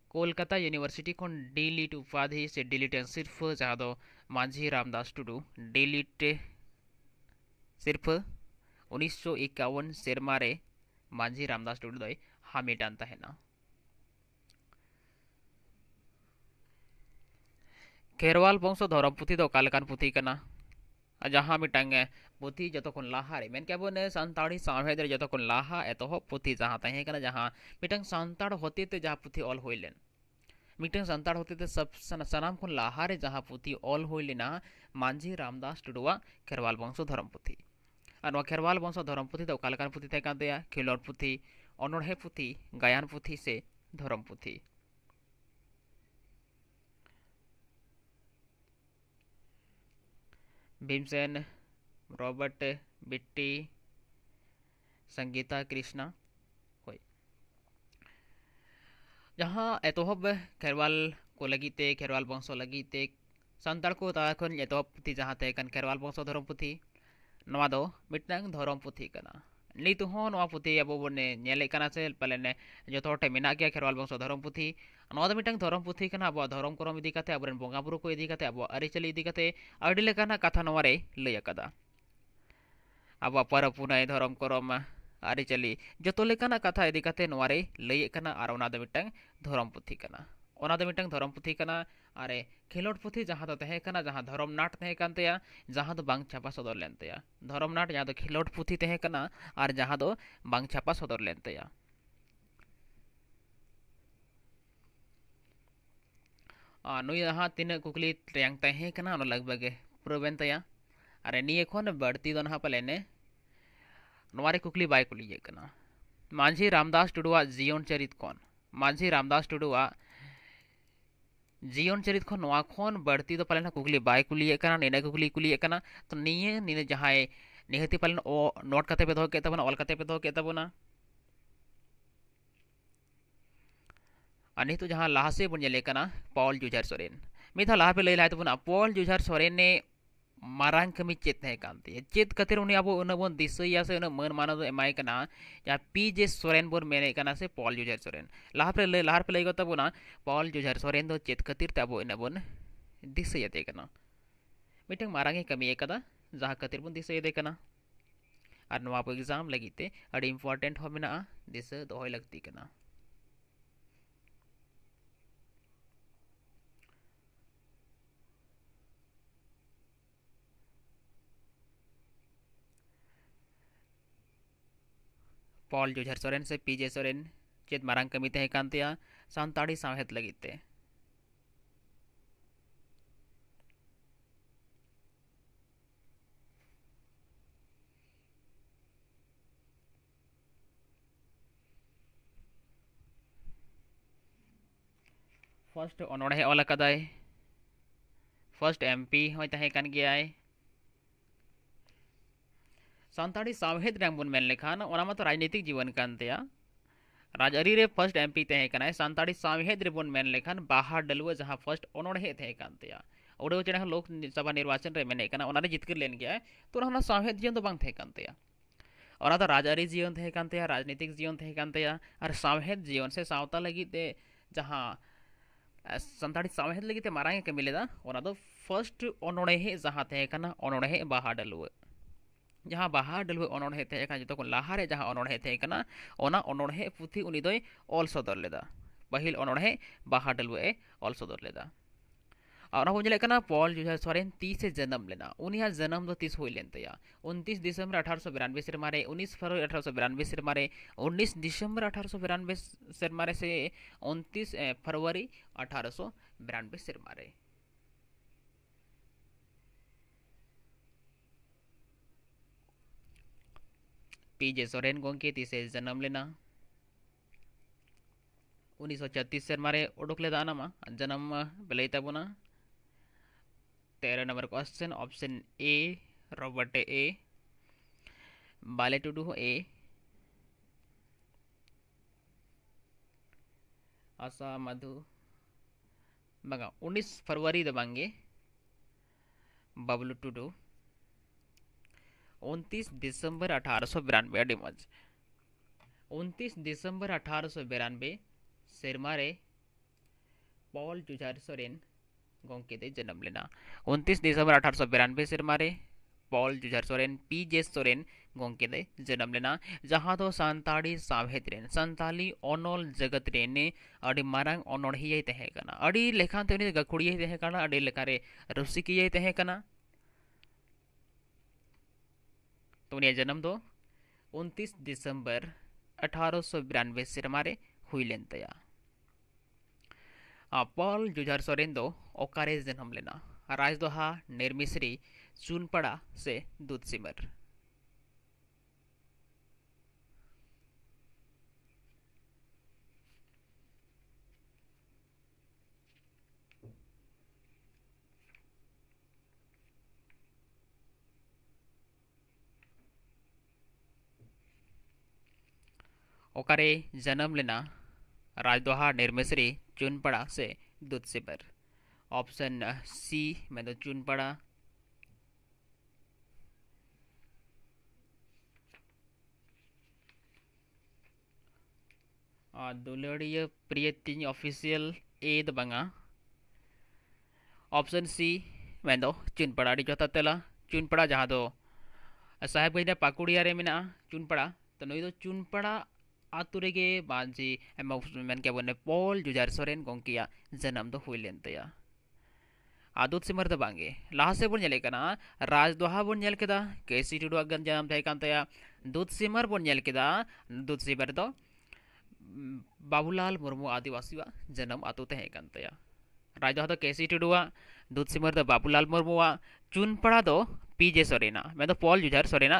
कोलकाता यूनिवर्सिटी को डिलीट उपाधि से डिलीटन सिर्फ जहाँ दो मांझी रामदास टुडू डिलीट सिर्फ उन्नीस सौ इक्यावन सेरमा रे रामदास टुडू दई हामी टानता खेरवाल वंश धरम पुथी दो कालकान पुथी कना ᱡᱟᱦᱟᱸ ᱢᱤᱫᱴᱟᱝ ᱯᱩᱛᱷᱤ ᱡᱚᱛᱚ ᱠᱷᱚᱱ ᱞᱟᱦᱟ ᱨᱮ ᱢᱮᱱ ᱠᱮᱭᱟᱵᱚᱱ ᱥᱟᱱᱛᱟᱲᱤ ᱥᱟᱶᱦᱮᱫ ᱨᱮ ᱡᱚᱛᱚ ᱠᱷᱚᱱ ᱞᱟᱦᱟ ᱮᱛᱚᱦᱚᱵ ᱯᱩᱛᱷᱤ ᱡᱟᱦᱟᱸ ᱛᱟᱦᱮᱸ ᱠᱟᱱᱟ ᱡᱟᱦᱟᱸ ᱢᱤᱫᱴᱟᱝ ᱥᱟᱱᱛᱟᱲ ᱦᱚᱛᱮᱛᱮ ᱡᱟᱦᱟᱸ ᱯᱩᱛᱷᱤ ᱚᱞ ᱦᱩᱭ ᱞᱮᱱ ᱢᱤᱫᱴᱟᱝ ᱥᱟᱱᱛᱟᱲ ᱦᱚᱛᱮᱛᱮ ᱥᱟᱱᱟᱢ ᱠᱷᱚᱱ ᱞᱟᱦᱟᱨᱮ ᱡᱟᱦᱟᱸ ᱯᱩᱛᱷᱤ ᱚᱞ ᱦᱩᱭ ᱞᱮᱱᱟ ᱢᱟᱹᱡᱷᱤ ᱨᱟᱢᱫᱟᱥ ᱴᱩᱰᱩᱣᱟᱜ ᱠᱷᱮᱨᱣᱟᱞ ᱵᱚᱝᱥᱚ ᱫᱷᱚᱨᱚᱢ ᱯᱩᱛᱷᱤ ᱟᱨ ᱱᱚᱣᱟ ᱠᱷᱮᱨᱣᱟᱞ ᱵᱚᱝᱥᱚ ᱫᱷᱚᱨᱚᱢ ᱯᱩᱛᱷᱤ ᱫᱚ ᱚᱠᱟ ᱞᱮᱠᱟᱱ ᱯᱩᱛᱷᱤ ᱛᱟᱦᱮᱸ ᱠᱟᱱ ᱛᱟᱭᱟ ᱠᱷᱮᱞᱳᱰ ᱯᱩᱛᱷᱤ ᱚᱱᱚᱬᱦᱮ ᱯᱩᱛᱷᱤ ᱜᱟᱭᱟᱱ ᱯᱩᱛᱷᱤ ᱥᱮ ᱫᱷᱚᱨᱚᱢ ᱯᱩᱛᱷᱤ भीमसेन रॉबर्ट बिट्टी संगीता कृष्णा कोई जहाँ एतोहब खेरवाल को लगी ते खेरवाल बंशो लगी ते संतल को तरह एतोहब पुथी जहाँ ते कन खेरवाल बंशो धर्म पुथी नवा दो धरम पुथी कना ᱱᱤᱛ ᱦᱚᱸ ᱱᱚᱣᱟ ᱯᱩᱛᱷᱤ ᱟᱵᱚ ᱵᱚᱱ ᱧᱮᱞᱮᱫ ᱠᱟᱱᱟ ᱥᱮ ᱯᱟᱞᱮᱱ ᱡᱚᱛᱚ ᱦᱚᱲ ᱴᱷᱮᱱ ᱢᱮᱱᱟᱜ ᱜᱮᱭᱟ ᱠᱷᱮᱨᱣᱟᱞ ᱵᱚᱝᱥᱚ ᱫᱷᱚᱨᱚᱢ ᱯᱩᱛᱷᱤ ᱱᱚᱣᱟ ᱫᱚ ᱢᱤᱫᱴᱟᱝ ᱫᱷᱚᱨᱚᱢ ᱯᱩᱛᱷᱤ ᱠᱟᱱᱟ ᱟᱵᱚᱣᱟᱜ ᱫᱷᱚᱨᱚᱢ ᱠᱚᱨᱚᱢ ᱤᱫᱤ ᱠᱟᱛᱮ ᱟᱵᱚᱨᱮᱱ ᱵᱚᱸᱜᱟ ᱵᱩᱨᱩ ᱠᱚ ᱤᱫᱤ ᱠᱟᱛᱮ ᱟᱵᱚᱣᱟᱜ ᱟᱹᱨᱤᱪᱟᱹᱞᱤ ᱤᱫᱤ ᱠᱟᱛᱮ ᱟᱹᱰᱤ ᱞᱮᱠᱟᱱᱟᱜ ᱠᱟᱛᱷᱟ ᱱᱚᱣᱟ ᱨᱮᱭ ᱞᱟᱹᱭ ᱟᱠᱟᱫᱟ ᱟᱵᱚᱣᱟᱜ ᱯᱚᱨᱚᱵᱽ ᱯᱩᱱᱟᱹᱭ ᱫᱷᱚᱨᱚᱢ ᱠᱚᱨᱚᱢ ᱟᱹᱨᱤᱪᱟᱹᱞᱤ ᱡᱚᱛᱚ ᱞᱮᱠᱟᱱᱟᱜ ᱠᱟᱛᱷᱟ ᱤᱫᱤ ᱠᱟᱛᱮ ᱱᱚᱣᱟ ᱨᱮᱭ ᱞᱟᱹᱭᱮᱫ ᱠᱟᱱᱟ ᱟᱨ ᱚᱱᱟ ᱫᱚ ᱢᱤᱫᱴᱟᱝ ᱫᱷᱚᱨᱚᱢ ᱯᱩᱛᱷᱤ ᱠᱟᱱᱟ ᱢᱤᱫᱴᱟᱝ ᱫᱷᱚᱨᱚᱢ ᱯᱩᱛᱷᱤ ᱠᱟᱱᱟ ᱟᱨ ᱠᱷᱮᱞᱳᱰ ᱯᱩᱛᱷᱤ ᱡᱟᱦᱟᱸ ᱫᱚ ᱛᱟᱦᱮᱸ ᱠᱟᱱᱟ ᱡᱟᱦᱟᱸ ᱫᱷᱚᱨᱚᱢ ᱱᱟᱴ ᱛᱟᱦᱮᱸ ᱠᱟᱱ ᱛᱟᱭᱟ ᱡᱟᱦᱟᱸ ᱫᱚ ᱵᱟᱝ ᱪᱷᱟᱯᱟ ᱥᱚᱫᱚᱨ ᱞᱮᱱ ᱛᱟᱭᱟ ᱫᱷᱚᱨᱚᱢ ᱱᱟᱴ ᱡᱟᱦᱟᱸ ᱫᱚ ᱠᱷᱮᱞᱳᱰ ᱯᱩᱛᱷᱤ ᱛᱟᱦᱮᱸ ᱠᱟᱱᱟ ᱟᱨ ᱡᱟᱦᱟᱸ ᱫᱚ ᱵᱟᱝ ᱪᱷᱟᱯᱟ ᱥᱚᱫᱚᱨ ᱞᱮᱱ ᱛᱟᱭᱟ ᱟᱨ ᱱᱩᱭ ᱡᱟᱦᱟᱸ ᱛᱤᱱᱟᱹᱜ ᱠᱩᱠᱞᱤ ᱛᱮᱭᱟᱝ ᱛᱟᱦᱮᱸ ᱠᱟᱱᱟ ᱚᱱᱟ ᱞᱟᱜᱵᱷᱟᱜ ᱜᱮ ᱯᱩᱨᱟᱹᱣᱮᱱ ᱛᱟᱭᱟ ᱟᱨ ᱱᱤᱭᱟᱹ ᱠᱷᱚᱱ ᱵᱟᱹᱲᱛᱤ ᱫᱚ ᱱᱟᱦᱟᱜ ᱯᱟᱞᱮᱱᱮ ᱱᱚᱣᱟ ᱨᱮ ᱠᱩᱠᱞᱤ ᱵᱟᱭ ᱠᱩᱞᱤᱭᱮᱫ ᱠᱟᱱᱟ ᱢᱟᱹᱡᱷᱤ ᱨᱟᱢᱫᱟᱥ ᱴᱩᱰᱩᱣᱟᱜ ᱡᱤᱭᱚᱱ ᱪᱚᱨᱤᱛ ᱠᱷᱚᱱ ᱢᱟᱹᱡᱷᱤ ᱨᱟᱢᱫᱟᱥ ᱴᱩᱰᱩᱣᱟᱜ ᱡᱤᱭᱚᱱ ᱪᱟᱨᱤᱛ ᱠᱷᱚᱱ ᱱᱚᱣᱟ ᱠᱷᱚᱱ ᱵᱟᱹᱲᱛᱤ ᱫᱚ ᱯᱟᱞᱮᱱ ᱠᱩᱜᱞᱤ ᱵᱟᱭ ᱠᱩᱞᱤᱭᱮᱫ ᱠᱟᱱᱟ ᱱᱤᱱᱟᱹ ᱠᱩᱜᱞᱤ ᱠᱩᱞᱤᱭᱮᱫ ᱠᱟᱱᱟ ᱛᱚ ᱱᱤᱭᱟᱹ ᱱᱤᱱᱟᱹ ᱡᱟᱦᱟᱸᱭ निहति पालन नोट करते पे दो के तबना ऑल करते पे दो के तबना अनिहित तो जहाँ लाहा से बन जले कना पॉल जुझार सोरेन मिथा लाहा पे ले लाए तो बना पॉल जुझार सोरेन ने मारांग कमी चेतकानी चेत खातर उन उन दिसा से मन मानद पी जे सोरेन बन मेन से पॉल जुझार सोरेन लहापे लहापे लैगो तबना पल जुझार सोरेन चेत खातर तब इन बन दिसना मिट्ट मारांगे कमी जहाँ खातर बन दिसना और एग्जाम लगे इम्पोर्टेंट हो दिस दोहे पॉल जुझर सोरेन से पीजे सोरेन चेत मारांग कमी तेह कांतिया सांताड़ी सावहत फर्स्ट ओनोड़े ओलकदाय फर्स्ट एमपी हो तेह कान गियाय सानी सावेद बन मिल लेखान राजनीतिक जीवन राजारी रे फर्स्ट एमपी तहकन सानी सावेद रेबन मिल लेखान बाहर डलुआ जहाँ फर्स्ट अनोड़ेकन उड़ेव चेड़े लोकसभा निर्वाचन मेरे जितकर लेन गया तो जीवन तो बातन वना तो राजारी जीवन तहकन राजनीतिक जीवन तहकन और सावेद जीवन से सावता लगे जहाँ सानी सावेद लगे मारा कमी लेना तो फर्स्ट अनोड़े जहाँ तहकन अनोड़े बाहर डलुआ ᱡᱟᱦᱟᱸ ᱵᱟᱦᱟ ᱰᱟᱹᱞᱣᱟᱹ ᱚᱱᱚᱬᱦᱮ ᱛᱟᱦᱮᱸ ᱠᱟᱱᱟ ᱡᱚᱛᱚ ᱠᱷᱚᱱ ᱞᱟᱦᱟᱨᱮ ᱡᱟᱦᱟᱸ ᱚᱱᱚᱬᱦᱮ ᱛᱟᱦᱮᱸ ᱠᱟᱱᱟ ᱚᱱᱟ ᱚᱱᱚᱬᱦᱮ ᱯᱩᱛᱷᱤ ᱩᱱᱤ ᱫᱚᱭ ᱚᱞ ᱥᱚᱫᱚᱨ ᱞᱮᱫᱟ ᱯᱟᱹᱦᱤᱞ ᱚᱱᱚᱬᱦᱮ ᱵᱟᱦᱟ ᱰᱟᱹᱞᱣᱟᱹ ᱮ ᱚᱞ ᱥᱚᱫᱚᱨ ᱞᱮᱫᱟ और हम बोले पॉल जोजर सोरेन तीस से जन्म लेना उनिया जन्म दो तीस हुई लेन उनतीस दिसंबर अठारह सौ बिरानवे सेरमा उन्नीस फरवरी अठारह सौ बिरानवे सेरमा उन्नीस दिसंबर अठारह सौ बिरानवे सेरमा से उनतीस फरवरी अठारह सौ बिरानवे सेरमा पीजे सोरेन को अंकित जन्म लेना उन्नीस सौ छत्तीस से मारे हमारे ओडुकले दानम जन्म बेलता बुना तेरह number question option A Robert ए बाले टूडू हो ए आशा मधु बघा उन्नीस फरवरी दबांगे बबलू टूडू उनतीस दिसंबर अठारह सौ बिरानवे अडिमज उनतीस दिसंबर अठारह सौ बिरानवे सेरमारे पॉल जुजार सोरेन गोंकेदे जन्म लेना उनतीस दिसंबर अठारह सौ बिरानवे सेरमारे Paul Jujhar Soren P J Soren गोंकेदे जन्म लेना जहाँ तो सानताड़ी सावेद रेन सानताली ओनोल जगत रेन अड़ी मारांग अनड़हिये तहेकना अड़ी लेखान ते गखुड़ी गखुड़िये तहेकना अड़ी लेखारे रसिकिये तहेकना तो उन्हें जन्म दो 29 दिसंबर अठारह सौ बिरानवे से हुई लेन तया पॉल जुझार सोरेन दो ओकारे जन्म लेना राज दोहा निर्मिश्री चूनपड़ा से दूध सिमर ओकारे जन्म लेना राजदोहा निर्मिश्री चुनपड़ा से दुधसेबर ऑप्शन सी में तो चुनपड़ा प्रिय तीन ऑफिशियल एद बंगा ऑप्शन सी में तो चुनपड़ा जोता तेला चुनपड़ा जहाँ तो साहेबगंज पाकुड़िया चुनपड़ा तो नई तो चुनपड़ा 아뚜르게 만지 에마우스맨 개번에 볼 유자르 소렌 공기야 제남도 후일렌 때야 आदुत से मर्द बांगे लाह से बुन जले कना राज दोहा बुन जल केदा केसी टुडु अगन जन्म थे तया दूध सिमर मर बुन जल केदा दूध सिमर तो बाबूलाल मुर्मू आदिवासी वा जन्म आतुते है कांतया राज दोहा तो केसी टुडुआ दूध सिमर तो बाबूलाल मुर्मू वा चुन पड़ा दो पीजे सोरेना मैं तो पॉल जुझार सोरेना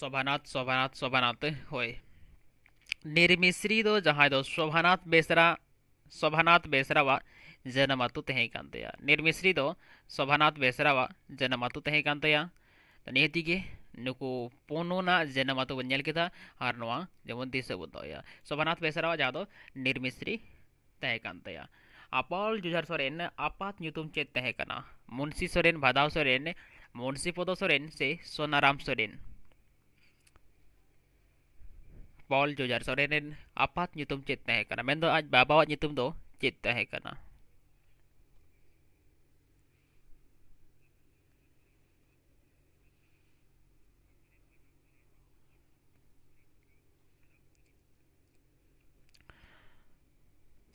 शोभानाथ शोभानाथ शोभानाथ होए निर्मिश्री जहाँ शोभानाथ बेसरा शोभानाथ बेसरा व जनमतु तह कानतया निर्मिश्री दो शोभानाथ बेसरा व जनमतु तह तो नीति के नुक पोनोना जनमतु बनल के और नवा जेबन शोभानाथ बेसरा जहाँ निर्मिश्री तह कानतया जुझार सरें आपात नुतुम चेत तह मुंशी सरें भदाव सोरेन मुंशी पदो सोरेन से Sonaram Soren Paul sore nen apat nyutum cit teh karena mento aj bapa wat nyutum tu cit teh karena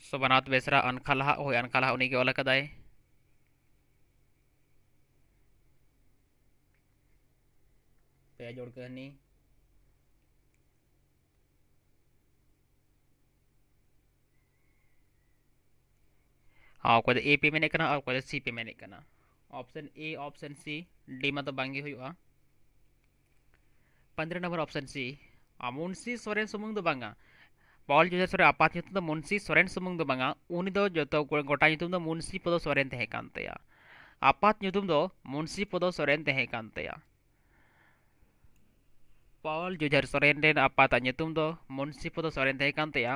Sobanat besra an kalah, oh an kalah unik ya oleh kedai. Pejor ke nih. हाँ, आपको ए तो पे main आपको C तो पे मेन option A option C D मतलब बांगे हो पंद्रह नंबर ऑप्शन सी हाँ, मुंशी सोरेन सुमुंग बांगा बॉल जो सर आपात तो मुंशी सोरेन सुमुंग बांगा उनी जो गोटा मुंशी पद सोरेन तेहे आपात मुंशी पद सोरेन तेहे पॉल जुझर सोरेन आपात मुंशी पद सोरेन तेहे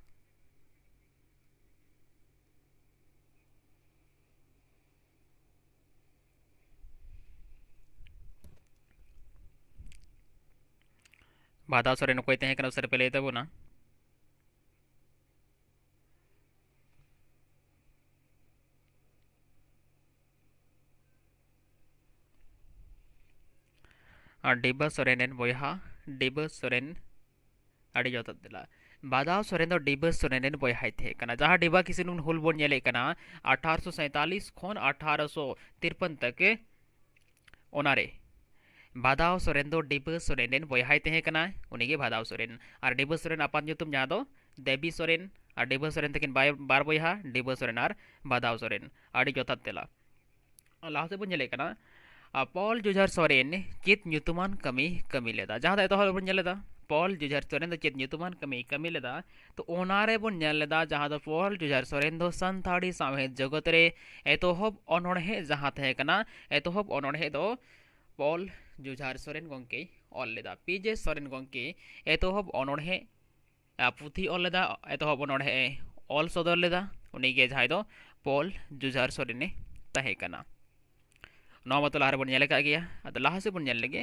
बाधा सर ಬಾಧಾಸುರನ್ನು ಕೊಯ್ತೆ सर पहले तब ना हाँ, डिब सोरेन बया डिब सोरेन अड़ी जतला तो बाधा सोरेन तो डिब सोरेन बया थे जहाँ डिबा किसी हुल बन अठारह सौ सैंतालीस खन अठारह सौ तिरपन तक ᱵᱟᱫᱟᱣ ᱥᱚᱨᱮᱱ ᱫᱚ ᱰᱤᱵᱟᱹ ᱥᱚᱨᱮᱱ ᱨᱮᱱ ᱵᱚᱭᱦᱟᱭ ᱛᱟᱦᱮᱸ ᱠᱟᱱᱟᱭ ᱩᱱᱤᱜᱮ ᱵᱟᱫᱟᱣ ᱥᱚᱨᱮᱱ ᱟᱨ ᱰᱤᱵᱟᱹ ᱥᱚᱨᱮᱱ ᱟᱯᱟᱛ ᱧᱩᱛᱩᱢ ᱡᱟᱦᱟᱸ ᱫᱚ ᱫᱮᱵᱤ ᱥᱚᱨᱮᱱ ᱟᱨ ᱰᱤᱵᱟᱹ ᱥᱚᱨᱮᱱ ᱛᱟᱹᱠᱤᱱ ᱵᱟᱨ ᱵᱚᱭᱦᱟ ᱰᱤᱵᱟᱹ ᱥᱚᱨᱮᱱ ᱟᱨ ᱵᱟᱫᱟᱣ ᱥᱚᱨᱮᱱ ᱟᱹᱰᱤ ᱡᱚᱛᱷᱟᱛ ᱛᱮᱞᱟ ᱞᱟᱦᱟ ᱥᱮᱫ ᱵᱚᱱ ᱧᱮᱞᱮᱫ ᱠᱟᱱᱟ पॉल जुझार सोरेन चेत ᱧᱩᱛᱩᱢᱟᱱ ᱠᱟᱹᱢᱤ ᱠᱟᱹᱢᱤ ᱞᱮᱫᱟ ᱡᱟᱦᱟᱸ ᱫᱚ ᱮᱛᱚᱦᱚᱵ ᱵᱚᱱ ᱧᱮᱞ ᱞᱮᱫᱟ ᱯᱚᱞ ᱡᱩᱡᱷᱟᱨ ᱥᱚᱨᱮᱱ ᱫᱚ ᱪᱮᱫ ᱧᱩᱛᱩᱢᱟᱱ ᱠᱟᱹᱢᱤ ᱠᱟᱹᱢᱤ ᱞᱮᱫᱟ ᱛᱚ ᱚᱱᱟ ᱨᱮᱵᱚᱱ ᱧᱮᱞ ᱞᱮᱫᱟ ᱡᱟᱦᱟᱸ ᱫᱚ ᱯᱚᱞ ᱡᱩᱡᱷᱟᱨ ᱥᱚᱨᱮᱱ ᱫᱚ ᱥᱟᱱᱛᱟᱲᱤ ᱥᱟᱶᱦᱮᱫ ᱡᱚᱜᱚᱛ ᱨᱮ ᱮᱛᱚᱦᱚᱵ ᱚᱱᱚᱬᱦᱮ ᱡᱟᱦᱟᱸ ᱛᱟᱦᱮᱸ ᱠᱟᱱᱟ ᱮᱛᱚᱦᱚᱵ ᱚᱱᱚᱬᱦᱮ ᱫᱚ ᱯᱚᱞ ᱡᱩᱡᱷᱟᱨ ᱥᱚᱨᱮᱱ ᱜᱚᱢᱠᱮᱭ ᱚᱞ ᱞᱮᱫᱟ ᱯᱤ ᱡᱮ ᱥᱚᱨᱮᱱ ᱜᱚᱢᱠᱮ ᱮᱛᱚᱦᱚᱵ ᱚᱱᱚᱬᱦᱮ ᱯᱩᱛᱷᱤ ᱚᱞ ᱞᱮᱫᱟ ᱮᱛᱚᱦᱚᱵ ᱚᱱᱚᱬᱦᱮ ᱚᱞ ᱥᱚᱫᱚᱨ ᱞᱮᱫᱟ ᱩᱱᱤᱜᱮ ᱡᱟᱦᱟᱸᱭ ᱫᱚ ᱯᱚᱞ ᱡᱩᱡᱷᱟᱨ ᱥᱚᱨᱮᱱᱮ ᱛᱟᱦᱮᱸ ᱠᱟᱱᱟ ᱱᱚᱣᱟ ᱢᱟᱛᱚ ᱞᱟᱦᱟ ᱨᱮᱵᱚᱱ ᱧᱮᱞ ᱟᱠᱟᱫ ᱜᱮᱭᱟ ᱟᱫᱚ ᱞᱟᱦᱟ ᱥᱮᱫ ᱵᱚᱱ ᱧᱮᱞ ᱞᱮᱜᱮ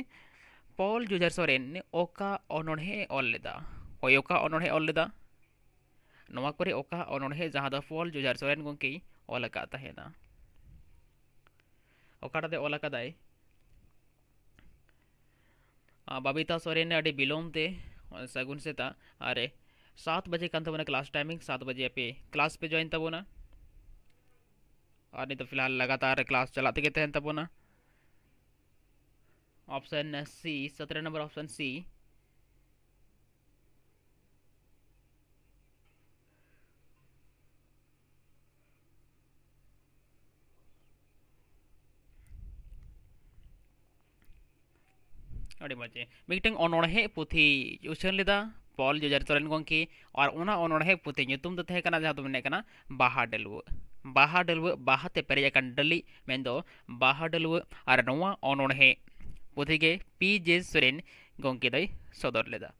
ᱯᱚᱞ ᱡᱩᱡᱷᱟᱨ ᱥᱚᱨᱮᱱ ᱚᱠᱟ ᱚᱱᱚᱬᱦᱮ ᱚᱞ ᱞᱮᱫᱟ ᱚᱭ ᱚᱠᱟ ᱚᱱᱚᱬᱦᱮ ᱚᱞ ᱞᱮᱫᱟ ᱱᱚᱣᱟ ᱠᱚᱨᱮ ᱚᱠᱟ ᱚᱱᱚᱬᱦᱮ ᱡᱟᱦᱟᱸ ᱫᱚ ᱯᱚᱞ ᱡᱩᱡᱷᱟᱨ ᱥᱚᱨᱮᱱ ᱜᱚᱢᱠᱮᱭ ᱚᱞ ᱟᱠᱟᱫ ᱛᱟᱦᱮᱱᱟ ᱚᱠᱟᱴᱟᱜ ᱚᱞ ᱟᱠᱟᱫᱟᱭ बबीता सोरेन अभी बिलोम थे सगुन से था अरे सात बजे का क्लास टाइमिंग सात बजे पे क्लास पे ज्वाइन तब और नहीं तो फिलहाल लगातार क्लास चलाते कहते हैं तब ऑप्शन सी सत्रह नंबर ऑप्शन सी मजे मिट्टी अनहे पुथी उछन लेदा पल जो जारी गंके और अनहे पुथी नुम तो बहा डलव बहा डलव बहाते पेरे डली तो बहा डलव और ना अनहे पुथी के पी जे सोरेन गंके सदर लेदा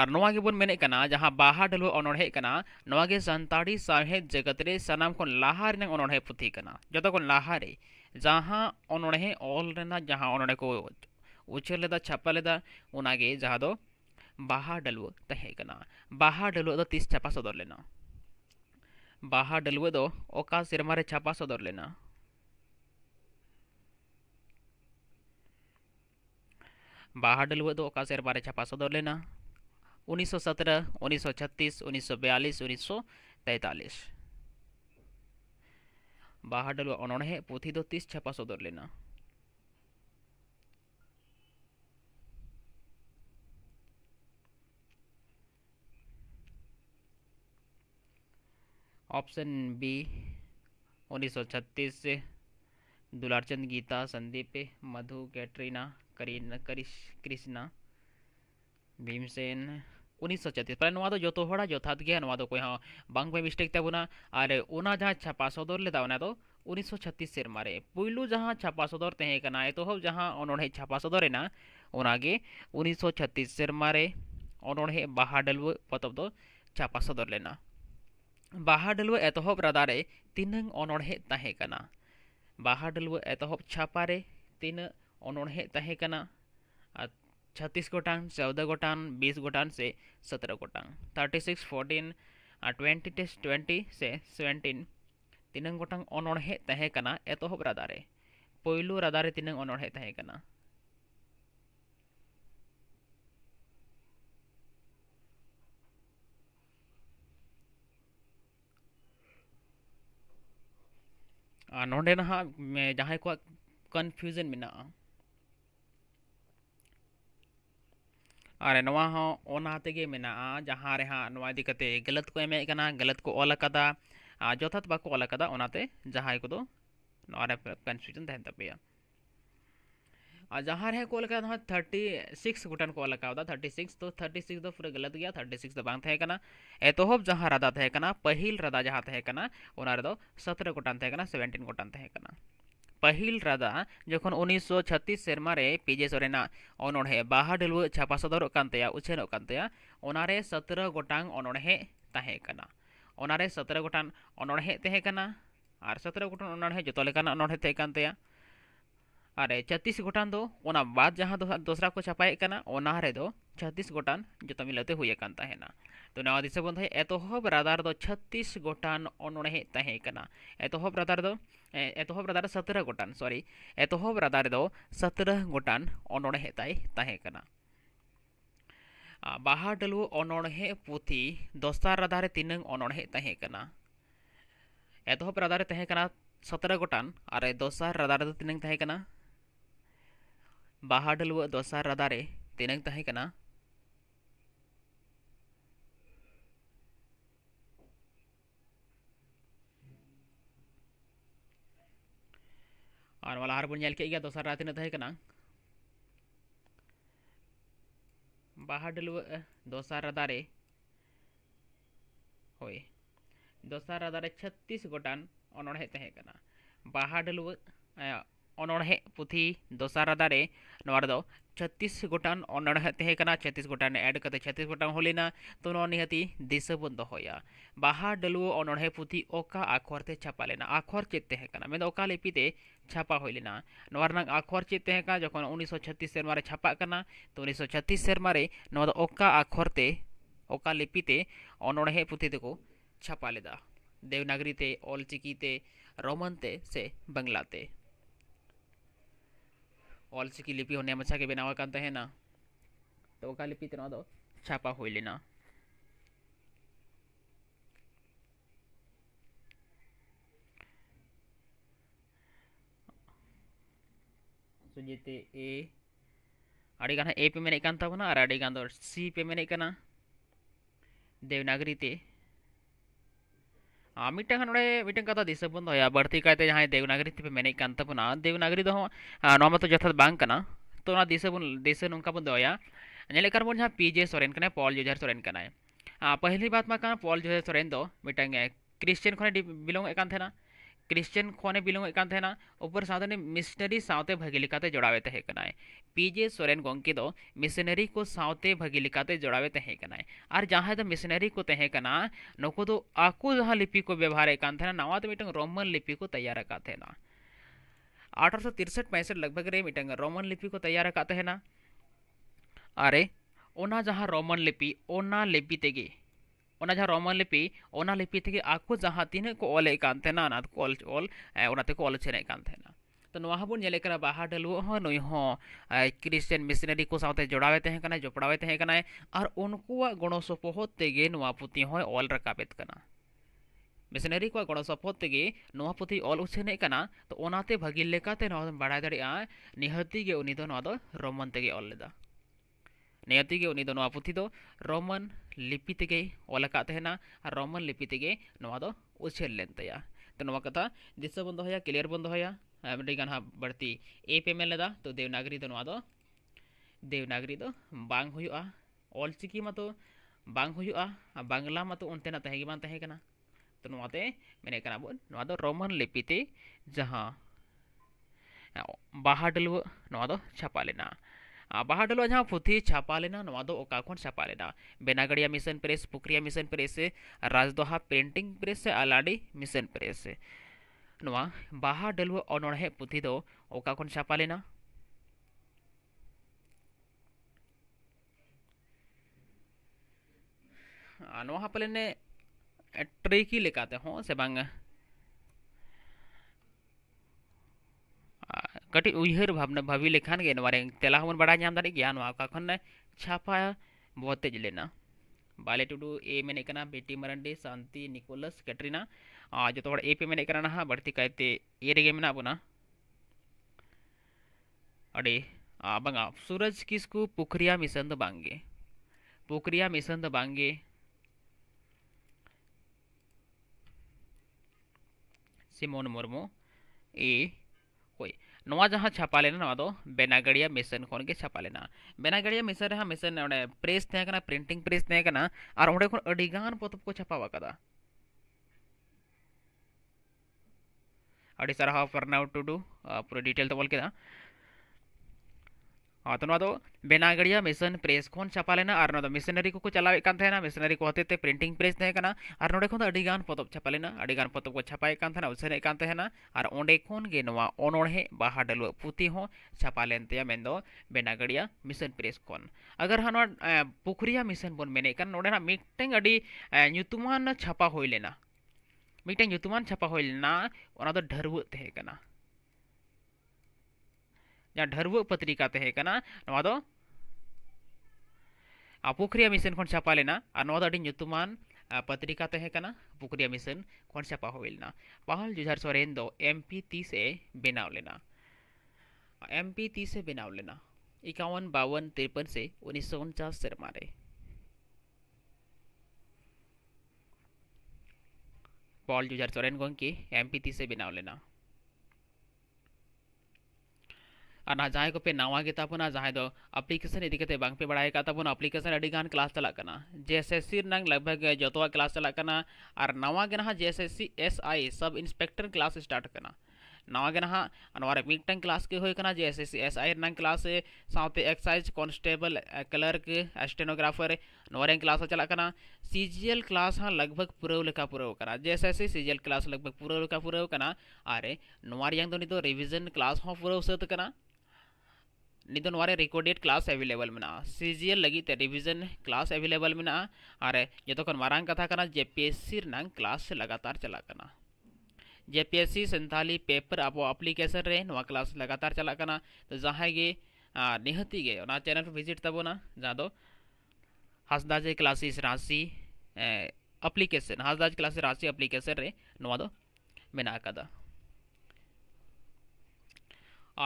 और नागेबन मेन जहाँ बहा डलव अनहेना सानताड़ी साहेद जगत रे सामान लहा पुथी जो तो लहा ᱡᱟᱦᱟᱸ ᱚᱱᱚᱬᱦᱮ ᱚᱞ ᱨᱮᱱᱟᱜ ᱡᱟᱦᱟᱸ ᱚᱱᱚᱬᱦᱮ ᱠᱚ ᱩᱪᱷᱟᱹᱱ ᱞᱮᱫᱟ ᱪᱷᱟᱯᱟ ᱞᱮᱫᱟ ᱚᱱᱟᱜᱮ ᱡᱟᱦᱟᱸ ᱫᱚ ᱵᱟᱦᱟ ᱰᱟᱹᱞᱣᱟᱹ ᱛᱟᱦᱮᱸ ᱠᱟᱱᱟ ᱵᱟᱦᱟ ᱰᱟᱹᱞᱣᱟᱹ ᱫᱚ ᱛᱤᱥ ᱪᱷᱟᱯᱟ ᱥᱚᱫᱚᱨ ᱞᱮᱱᱟ ᱵᱟᱦᱟ ᱰᱟᱹᱞᱣᱟᱹ ᱫᱚ ᱚᱠᱟ ᱥᱮᱨᱢᱟ ᱨᱮ ᱪᱷᱟᱯᱟ ᱥᱚᱫᱚᱨ ᱞᱮᱱᱟ बाहर डलुआ दो अका सेरमा छापा सदर लेना उन्नीस सौ सत्रह उन्नीस सौ छत्तीस उन्नीस सौ बयालीस उन्नीस सौ तैंतालीस ᱵᱟᱦᱟᱰᱟᱞ ᱚᱱᱚᱬᱦᱮ ᱯᱩᱛᱷᱤ ᱫᱚ ᱛᱤᱥ ᱪᱷᱟᱯᱟ ᱥᱚᱫᱚᱨ ᱞᱮᱱᱟ ऑप्शन बी उन्नीस सौ छत्तीस दुलारचंद गीता संदीप मधु कैटरीना करीना करिश कृष्णा भीमसेन उन्नीस सौ छत्तीस जो हड़ा जो था कोई हाँ, बांग में मिस्टेक और छापा सदर लेना तो उन्नीस सौ छत्तीस सेरमारे पुलु जहाँ छापा सदर तेहना एतह तो जहाँ अनड़े छापा सदर एना उन्नीस सौ छत्तीस सेरमारे अनड़े बहाडल पतब मतलब दो तो छापा सदर लेना बहाडल एतह रदारे तीन अनड़े तहकना बहाडल एतह छापारे तीन अनड़े तहकना छत्तीस गोटांग चौदह गोटांग बीस गोटांग से सत्रह गोटांग thirty six fourteen twenty test twenty से सेवेंटीन तीन गोटांग अनोड़े तहकना एतहब तो रादारे पैलू रादारे तीन अनोड़े तहकना ᱱᱚᱸᱰᱮ ᱱᱟᱦᱟᱜ जहाँ ᱠᱚᱣᱟᱜ ᱠᱚᱱᱯᱷᱤᱭᱩᱡᱚᱱ ᱢᱮᱱᱟᱜᱼᱟ और नवा जहाँ हाँ इदीकते गलत को एमे गलत को ऑल यथात बाको ऑल ओनाते जहाँ को कन्फ्यूजन तहन तपेया जहाँ रहे को थर्टी सिक्स गोटन को थर्टी सिक्स तो थर्टी सिक्स तो पूरा गलत गया थर्टी सिक्स तो बांग जहाँ रादा तहकना पहिल रादा जहाँ तहकना सत्रह गोटन सेवेंटीन गोटन तहकना पहिल रादा जो उन्नीस छत्तीस सेमारे पीजे सरना अनहे बहा डलव छापा सदर उछेन सतर गोटांग अनहेना सतर गोटान अनहेना और सतर गोटान अनहे जो अनहे और छत्तीस गोटान दो बद जहाँ दूसरा को छापा छत्तीस गोटान जो मिलते हुए तो नवा दिसा बंधु एतहब रदार छत्तीस गोटान अनुहे एतहब रदार एतहब रदार सतर गोटान सॉरी एतहब रदार सतर गोटान अनुहे बहा डलु अनुहे पुथी दसार रदार तीन अनुहे एतहब रदार सतर गोटान और दसार रदार तीन बहा डलु दसार रदार तीन ᱟᱨ ᱱᱚᱣᱟ ᱞᱟᱦᱟ ᱨᱮᱵᱚᱱ ᱧᱮᱞ ᱠᱮᱫ ᱜᱮᱭᱟ ᱫᱚᱥᱟᱨ ᱨᱟᱭ ᱛᱤᱱᱟᱹᱜ ᱛᱟᱦᱮᱸ ᱠᱟᱱᱟ ᱵᱟᱦᱟ ᱰᱟᱹᱞᱣᱟᱹᱜ दोसार रदारे होय दोसार रदारे छत्तीस गोटान अनड़हे तहकना बाहा डलुआ अनड़हे पुथी दोसार रदारे नवार दो छत्तीस गोटान अनड़ा तेना छत्तीस गोटान एड कर छत्तीस गोटान होना तो निहती बन दया बाहा डलुओ अनड़े पुथी ओका आखर से छापा लेना आखर चेद तेना लिपिते छापा होना आखर चेद तेना जो उन्नीस सौ छत्तीस सेमारे छापा तो उन्नीस सौ छत्तीस सेमारे ओका आखर से ओका लिपिते अनड़े पुथी तक छापा लेदा देवनागरी ते ऑलचिकी ते रोमन ते से बांगलाते ऑल की लिपि होने मछा अच्छा के बनावा कहते हैं ना तो का लिपि तना दो छापा हो लेना सुजीते ए अड़े ए पे मेन ताबना और अड़े सी पे मेन देवनागरी ᱢᱤᱫᱴᱟᱝ ᱱᱚᱰᱮ ᱢᱤᱫᱴᱟᱝ ᱠᱟᱛᱷᱟ ᱫᱤᱥᱟᱹ ᱵᱚᱱ ᱫᱚᱦᱚᱭᱟ ᱵᱟᱹᱲᱛᱤ ᱠᱟᱭᱛᱮ ᱡᱟᱦᱟᱸᱭ ᱫᱮᱵᱽᱱᱟᱜᱚᱨᱤ ᱛᱮᱯᱮ ᱢᱮᱱᱮᱫ ᱠᱟᱱ ᱛᱟᱵᱚᱱᱟ ᱫᱮᱵᱽᱱᱟᱜᱚᱨᱤ ᱫᱚ ᱱᱚᱣᱟ ᱢᱟᱛᱚ ᱡᱚᱛᱷᱟᱛ ᱵᱟᱝ ᱠᱟᱱᱟ ᱛᱚ ᱚᱱᱟ ᱫᱤᱥᱟᱹ ᱵᱚᱱ ᱫᱤᱥᱟᱹ ᱱᱚᱝᱠᱟ ᱵᱚᱱ ᱫᱚᱦᱚᱭᱟ ᱧᱮᱞᱮᱫ ᱠᱟᱱ ᱵᱚᱱ ᱡᱟᱦᱟᱸ ᱯᱤ ᱡᱮ ᱥᱚᱨᱮᱱ ᱠᱟᱱᱟᱭ ᱯᱚᱞ ᱡᱚᱡᱷᱟᱨ ᱥᱚᱨᱮᱱ ᱠᱟᱱᱟᱭ ᱯᱟᱹᱦᱤᱞ ᱵᱟᱛ ᱢᱟ ᱠᱟᱱᱟ ᱯᱚᱞ ᱡᱚᱡᱷᱟᱨ ᱥᱚᱨᱮᱱ ᱫᱚ ᱢᱤᱫᱴᱟᱝ ᱠᱨᱤᱥᱪᱟᱱ ᱠᱷᱚᱱᱮ ᱵᱤᱞᱚᱝ ᱮᱫ ᱠᱟᱱ ᱛᱟᱦᱮᱱᱟ क्रिश्चियन खोने बिलों का थे ना ऊपर मिशनरी साउते भगी लिखाते जोड़ावे ते कनाए पीजे सोरेन गोंके दो मिशनरी को साउते भगी लिखाते जोड़ावे ते कनाए आर जहां तो मिशनरी को तेहे कना नोको दो तो आकु जहां लिपि को व्यवहार एकान थे ना नवा तो मिटंग रोमन लिपि को तैयार का थे ना अठारह सौ तिरसठ पैंसठ लगभग रे मिटंग रोमन लिपि को तैयार का थे ना अरे ओना जहां रोमन लिपि ओना लिपि तेगी ᱚᱱᱟ ᱡᱟᱦᱟᱸ लिपि ᱞᱤᱯᱤ ᱚᱱᱟ ᱞᱤᱯᱤ ᱛᱮᱜᱮ ᱟᱠᱚ ᱡᱟᱦᱟᱸ ᱛᱤᱱᱟᱹᱜ ᱠᱚ ᱚᱞᱮᱫ ᱠᱟᱱ ᱛᱟᱦᱮᱱᱟ ᱚᱱᱟ ᱛᱮᱠᱚ ᱚᱞ ᱚᱞ तो नवा बन नेले बाहा डलुओ नुई को साथ जोड़ावे तहकना और उनको गणो सपोहद तेगे पुथी ऑल रकाबेद मिशनरी को गणो सपोहद तेगे पुथी ऑल उछने तो भागी लेकाते बड़ा दड़े निहती रमन तेगे ऑल लेदा ᱱᱤᱭᱟᱹᱛᱮ ᱜᱮ दोनों ᱫᱚ ᱱᱚᱣᱟ ᱯᱩᱛᱷᱤ ᱫᱚ ᱨᱳᱢᱟᱱ ᱞᱤᱯᱤ ᱛᱮᱜᱮ ᱚᱞ ᱟᱠᱟᱫ ᱛᱟᱦᱮᱱᱟ ᱟᱨ ᱨᱳᱢᱟᱱ ᱞᱤᱯᱤ ᱛᱮᱜᱮ ᱱᱚᱣᱟ तो कथा दिस बन दोया क्लियर बन दोया हाँ बढ़ती ए पे मेल लेदा तो देवनागरी दो दो देवनागरी दो बांग हुआ ऑल चिकी मा बांग बांग्ला उनते ना तहे तो नवाते मेने कना बोल नवा दो रोमन लिपि ते जहां बाहा डलव दो छापा लेना बहाडलो जहाँ पुथी छापा लेना छापा लेना Benagaria mission press Pokhuria mission press Rajdoha printing press से अलाडी मिशन प्रेस बहाडलो अनहे पुथी छापा लेना ट्रिकी लेकाते हों से बांगा कटी उहर भावना भावी लेखान गे नारे तेला हम बड़ा दिन छापा बतेज लेना बाले टुडू ए मेने बेटी मरंडी शांति निकोलस कैटरीना जो तो ए पे मेने ना बढ़ती कायते ए रेगे मे बोना बंगा सूरज किसको पुखरिया मिसन तो बांगे पुखरिया मिसन तो बांगे सिमोन मुर्मू ए जहाँ छापा लेना नवा तो बेनागड़िया मिशन खन के छापा लेना बेनागड़िया मिशन रे हाँ, मिशन प्रेस प्रिंटिंग प्रेस और ओडे खन पतब को छापा कदा अडी सारा हाफ फरनाउ टुडू पूरा डिटेल तो बोल के हाँ तो बेनागड़िया मिशन प्रेस खन छापा लेना और मिशनरी को चलावे तहना मिशनरी को हते प्रिंटिंग प्रेस तहना और नोड़े खन पतब छापा लेना पतब को छापाए तहना उसेने तहना और ओंडे खन गे अनोड़े बाहा डलुआ पुती हो मिशन प्रेस खन अगर हाँ पुखरिया मिशन बन मेने नोड़े मिट्टन छापा होना लेना छापा होना लेना ᱡᱟᱦᱟᱸ ᱰᱷᱟᱹᱨᱣᱟᱹᱜ ᱯᱚᱛᱨᱤᱠᱟ ᱛᱟᱦᱮᱸ ᱠᱟᱱᱟ ᱱᱚᱣᱟ ᱫᱚ ᱯᱩᱠᱷᱨᱤᱭᱟ ᱢᱤᱥᱚᱱ ᱠᱷᱚᱱ ᱪᱷᱟᱯᱟ ᱞᱮᱱᱟ ᱟᱨ ᱱᱚᱣᱟ ᱫᱚ ᱟᱹᱰᱤ ᱧᱩᱛᱩᱢᱟᱱ पत्रिका तहकना पुकरिया मिशन खन छापा होना पहल जुझार सोरेन दो एम पी तीस ए बनाव लेना एम पी तीस ए बनाव लेना इक्यावन बावन तिरपन से उन्नीस सौ उनचास सरमारे पॉल जुझार सोरेन गंके एम पी तीस ए बनाव लेना ना जो पे नवा गेताबो जहाँ अप्लीकेशन इतने बे बड़ा अप्लीकेशन अगर क्लास चलना जे एस एस सी लगभग जो क्लास चलना और नवा के ना J S S C S I sub inspector class start नवा के ना मिट्ट क्लास के होना J S S C S I class साथ एक्साइज कन्स्टेबल क्लर्क एस्टेनोग्राफर नवा क्लास चलना सी जी एल क्लास हाँ लगभग पूरा पूरा J S S C C G L class लगभग पूरा पूरा और नवा रिविजन क्लास हाँ पूरा उसे तो निधन वारे रिकॉर्डेड क्लास एवेलेबल में सीजीएल लगी रिविजन क्लास एवेलेबल में तो तो और जो खन मारंग कथा जेपीएससी क्लास लगातार चलना जेपीएससी संथाली पेपर अब एप्लीकेशन रे क्लास लगातार चलना तो जहाँगे निहती गे चैनल भिजिट तबना जहाँ हसदाज क्लासिस राशि एप्लीकेशन हसदाज क्लासिस राशि एप्लीकेशन रे मना का दा।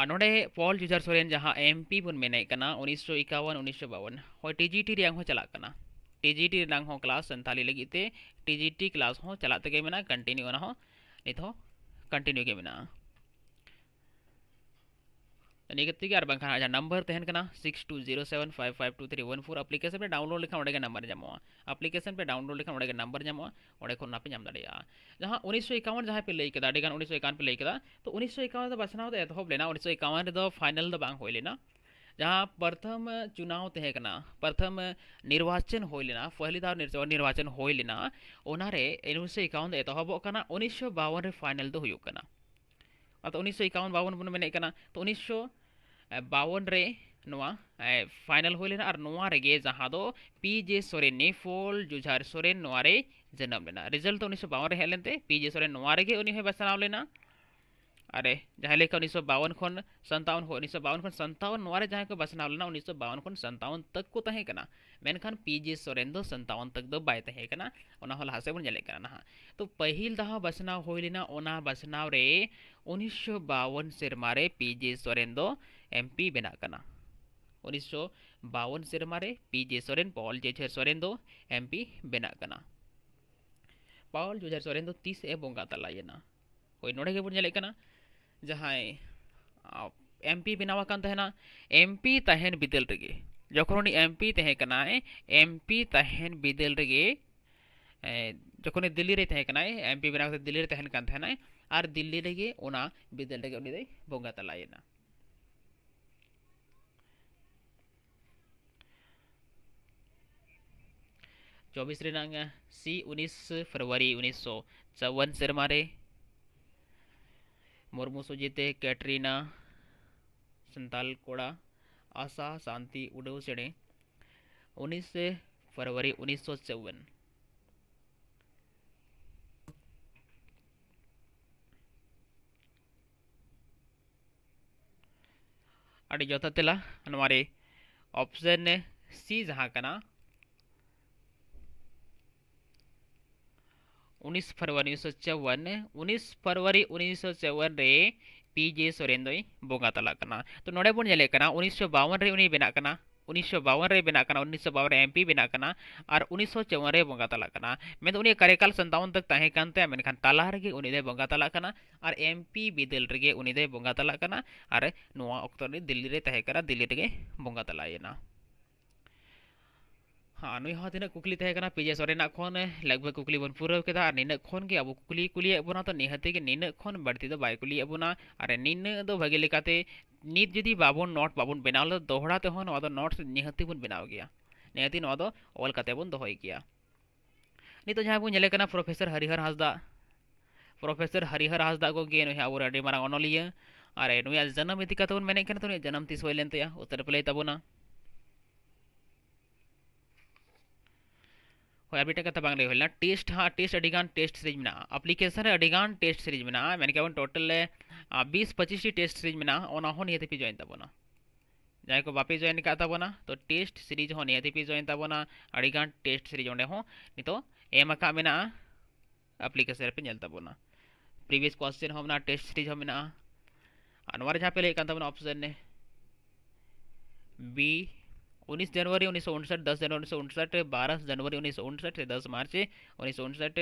ᱱᱚᱰᱮ ᱯᱚᱞ ᱡᱩᱡᱟᱨ ᱥᱚᱨᱮᱱ ᱡᱟᱦᱟᱸ ᱮᱢᱯᱤ ᱵᱚᱱ ᱢᱮᱱᱮᱫ ᱠᱟᱱᱟ 1951 1952 ᱦᱚᱭ ᱴᱤᱡᱤᱴᱤ ᱨᱮᱭᱟᱜ ᱦᱚᱸ ᱪᱟᱞᱟᱜ ᱠᱟᱱᱟ ᱴᱤᱡᱤᱴᱤ ᱨᱮᱱᱟᱜ ᱦᱚᱸ ᱠᱞᱟᱥ ᱥᱟᱱᱛᱟᱞᱤ ᱞᱟᱹᱜᱤᱫ ᱛᱮ ᱴᱤᱡᱤᱴᱤ ᱠᱞᱟᱥ ᱦᱚᱸ ᱪᱟᱞᱟᱜ ᱛᱮᱜᱮ ᱢᱮᱱᱟᱜᱼᱟ ᱠᱚᱱᱴᱤᱱᱤᱭᱩ ᱚᱱᱟ ᱦᱚᱸ ᱱᱤᱛ ᱦᱚᱸ ᱠᱚᱱᱴᱤᱱᱤᱭᱩ ᱜᱮ ᱢᱮᱱᱟᱜᱼᱟ नेगेटिव यार बंखा अच्छा नंबर तहन six two zero seven five five two three one four application पे डाउनलोड लेखा ओडे नंबर जमा एप्लीकेशन पे डाउनलोड लेखा ओडे नंबर जमा ओडे खन पे नाम दाया जहाँ उन्नीस सौ इक्यावन जहाँ पे लई कदा अगर उन्नीस सौ इक्यावन पे लई तो उन्नीस सौ इक्यावन बासनाव एतहब लेना उन्नीस सौ इक्यावन फाइनल दो जहाँ प्रथम चुनाव तहन प्रथम निर्वाचन होना पहली दाव निर्वाचन होना लेना उन्नीस सौ इक्यावन एतहब उन्नीस सौ बावन फाइनल होना अर्थात उन्नीस सौ इक्यावन बावन बन मेने तो उन्नीस सौ बावन रे फाइनल हुई लेना जहाँ दो पी जे सोरेन निफल जुझार सोरेन जन्म लेना रिजल्ट तो उन्नीस सौ बावन हेलेनते पी जे सोरेन बासना लेना अरे जहाँ लेकिन उन्नीस सौ बावन खन सन्तावन उन्नीस सौ बावन खन सन्तावन जहाँ को बासना लेना उन्नीस सौ बावन खन सन्तावन तक को मेखान पी जे सोरेन दो सन्तावन तक दो बाय लहा से बन ना तो पहल दाव बासना होना लेना ᱩᱱᱤᱥᱥᱚ ᱵᱟᱣᱚᱱ ᱥᱮᱨᱢᱟ ᱨᱮ ᱯᱤ ᱡᱮ ᱥᱚᱨᱮᱱ ᱫᱚ ᱮᱢᱯᱤ ᱵᱮᱱᱟᱜ ᱠᱟᱱᱟ ᱩᱱᱤᱥᱥᱚ ᱵᱟᱣᱚᱱ ᱥᱮᱨᱢᱟ ᱨᱮ ᱯᱤ ᱡᱮ ᱥᱚᱨᱮᱱ ᱯᱚᱞ ᱡᱮᱡᱷᱟᱨ ᱥᱚᱨᱮᱱ ᱫᱚ ᱮᱢᱯᱤ ᱵᱮᱱᱟᱜ ᱠᱟᱱᱟ ᱯᱟᱣᱚᱞ ᱡᱚᱡᱷᱟᱨ ᱥᱚᱨᱮᱱ ᱫᱚ ᱛᱤᱥ ᱮ ᱵᱚᱸᱜᱟ ᱛᱟᱞᱟᱭᱮᱱᱟ ᱦᱳᱭ ᱱᱚᱰᱮ ᱜᱮᱵᱚᱱ ᱧᱮᱞᱮᱫ ᱠᱟᱱᱟ ᱡᱟᱦᱟᱸᱭ एमपी बनावा तहना एमपी तहन बिदल रगे जखन उनी एमपी तहकना एमपी तहन बिदल रगे जो तो दिल्ली तहकना एम पी बना दिल्ली तहन और दिल्ली रे विद्यालय के बंगा तलाएना चौबीस सी उन्नीस फरवरी उन्नीस सौ चौवन सेरमारे मुर्मू सुजीते कैटरीना संताल कोड़ा आशा शांति उड़ेव सेड़े उन्नीस फरवरी उन्नीस सौ चौवन जो ᱱᱚᱣᱟᱨᱮ ऑप्शन सी जहाँ ᱠᱟᱱᱟ 19 फरवरी उन्नीस सौ चौवन उन्नीस फरवरी उन्नीस सौ चौवन रे पी जे सोरेन दो बोगा तलाक तो नोड़े बन जेले उन्नीस सौ बावन रे उन्हीं बना उन्नीस सौ बावन रे बना उन्नीस सौ बावन एम पी बना और उन्नीस सौ चौवन रे बंगा तला मैं उन्हें कार्यकाल संतावन तक तहे कानते मेनखान ताला रगे उन्हें बंगा तला और एम पी बिदल रगे उन्हें बंगा तला और नवा अक्तर दिल्ली रे दिल्ली रगे बंगा तलायेना हाँ नई हाँ तक कुकली पीजे सोरेन खन लगभग कुकी बन पुरे नीना के अब कुकली कुली तो निहती नीन खन बाड़ती बै कुली और नीना भागे नीत जुदी बाबन नोट बाबन बनाव दोहरा तो नट निहती बन बनाव गया निहती ऑल का दहय गए नीत जहाँ बोले प्रोफेसर हरिहर हंसदा प्रोफेसर हरिहर हंसदा को अब मांग अनलिया और नुआ जन्म इतिकाबन मेने जन्म तीस होते उत्तर पे लैताबना अभी बांगल टेस्ट हाँ टेस्ट अगान टेस्ट सीरीज में अप्लीकेशन अगान टेस्ट सीरीज में मैंने कहा टोटल हाँ, बीस पचीस टेस्ट सीरीज में नियत पे जॉन तबना जहाँ को बापे जॉन करताबना तो टेस्ट सीरीज हो नियत पे जॉन तबना अगान टेस्ट सीरीज अंतमें अप्लीकेशन पेलताबना प्रीवियस क्वेश्चन हो टेस्ट सीरीज हमारे जहाँ पे लैकताबना ऑप्शन ने बी उन्नीस जनवरी उन्नीस सौ उनसठ दस जनवरी उन्नीस सौ उनसठ बारह जनवरी उन्नीस सौ उनसठ दस मार्च उन्नीस सौ उनसठ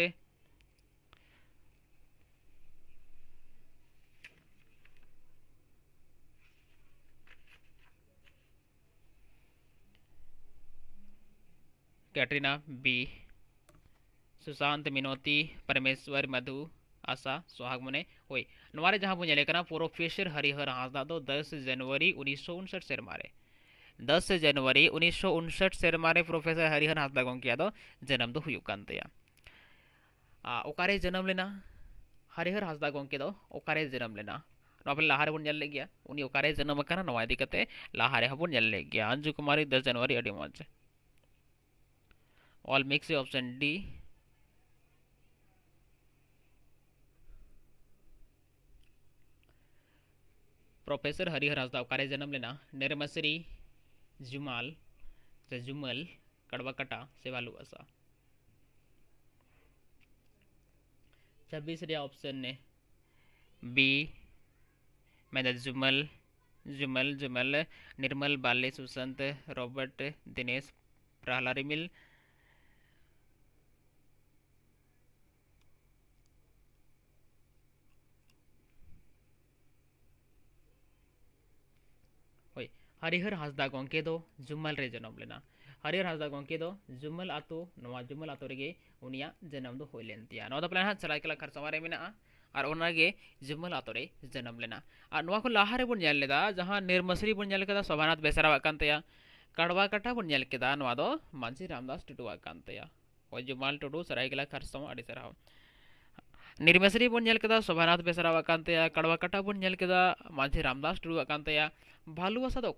कैटरीना बी सुशांत मिनोती परमेश्वर मधु आशा मुने हुई नवारे जहां मुझे लेकर प्रोफेसर हरिहर हांसदा दो दस जनवरी उन्नीस सौ उनसठ से मारे दस जनवरी उन्नीस सौ उनसठ सेरमे प्रोफेसर हरिहर हंसद गोकेद तो जन्म तो होते जन्म लेना हरिहर हंसद गोके तो जन्म लेना तो लहारे बनले जन्म करते लहारे हम बनले अंजु कुमारी दस जनवरी अभी मज़े all mix option D professor Harihar Hansda जन्म लेना निर्मश्री जुमाल जुमल कड़वाकटा सेवालू असा छब्बीस ऑप्शन ने बी मैं जुमल जुमल जुमल निर्मल बाले सुसंत रॉबर्ट दिनेश प्रहलारी मिल हरिहर हांसदा गौके दो जुम्मल रे जन्म लेना हरिहर हंसदा गौके दो जुम्मल आतो नवा जुम्मल आतो रे उनिया जन्म दो होय लेन तिया नवा प्लान कला खर्चा मारे मेना और उनगे जुम्मल आतो रे जन्म लेना और नवा को लाहा रे बन जान लेदा जहां निर्मसरी बन जान लेदा सभानाथ बेसरावा कडवा काटा बन जान लेदा नवा दो मांझी रामदास टुटुवा कान तया जुम्मल टुटु सराय कला खर्चा अड़ी सराव निर्मेसरी बनकर सोभानाथ बेसरा वाते कड़वा काटा बनकर माझी रामदास टूड़ा तेया बालूवासा तो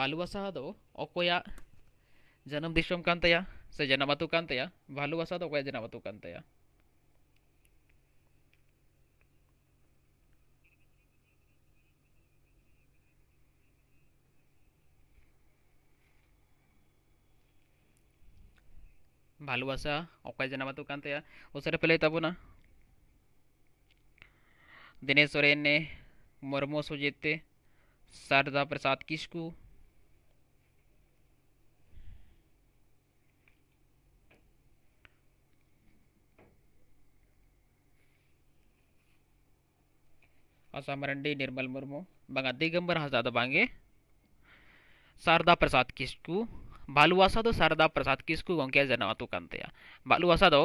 बालूवासा तो जन्म दिसम से जनमतु तेया बालूवासा तो जनमतु तेया ভালোবাসা অকায় জানাবাতো কানতে उससे पहले तब ना दिनेश सोरेन ने मुर्मू सुजीत शारदा प्रसाद किस्कू आशा मरंडी निर्मल मुर्मू बंगा दिगंबर हजादा बांगे शारदा प्रसाद किस्कू बालुआसा दो शारदा प्रसाद किसकू गौके जन्मतु बालुआसा दो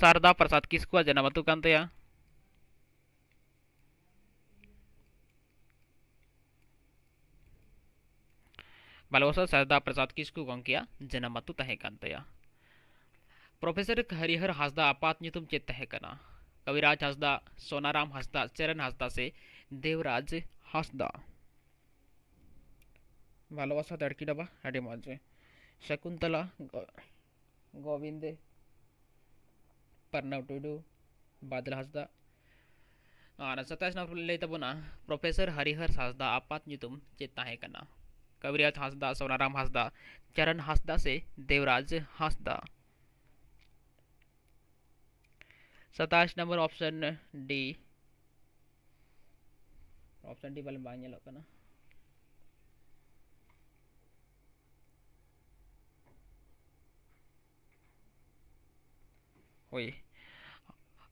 शारदा प्रसाद किसकू जन्मतु बालुआसा शारदा प्रसाद किसकू गौके जन्मतु प्रोफेसर हरिहर हासदा आपात नितुम चेत कविराज हासदा सोनाराम हासदा चरण हासदा से देवराज हासदा ভালোবাসা আর डबा ডাবা मजे शकुंतला गोविंद पर्णव टुडू बादल हसदा आर सत्ताईस नंबर लेता पुनः प्रोफेसर हरिहर हासदा आपात नितुम चेता है कना सोनाराम हासदा चरण हासदा से देवराज हासदा सताईस number option D option D बल बांगल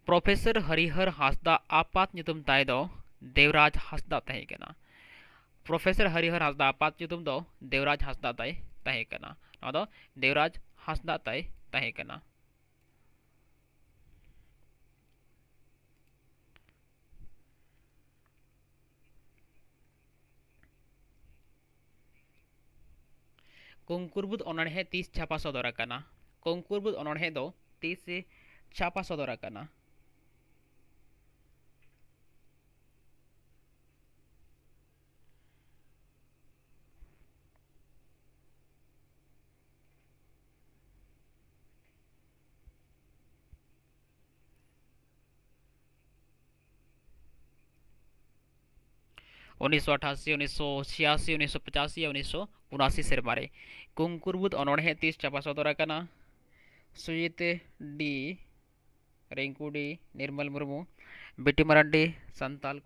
प्रोफेसर हरिहर हासदा आपात नितुम देवराज हासदा तहे कना प्रोफेसर हरिहर हासदा आपात देवराज हासदा ताय तहे कना नवा दो देवराज हासदा ताय तहे कना कोंकुरबुद छापा सो दोरा कना तीस छापा सा दौरा करना उन्नीस सौ अठासी उन्नीस सौ छियासी उन्नीस सौ पचासी या उन्नीस सौ उनासी से मारे कुंकुरबुद अनोड़े तीस छापा सौ दौरा ना Sujit D Rinku Nirmal Murmu Bitti Marandi Santal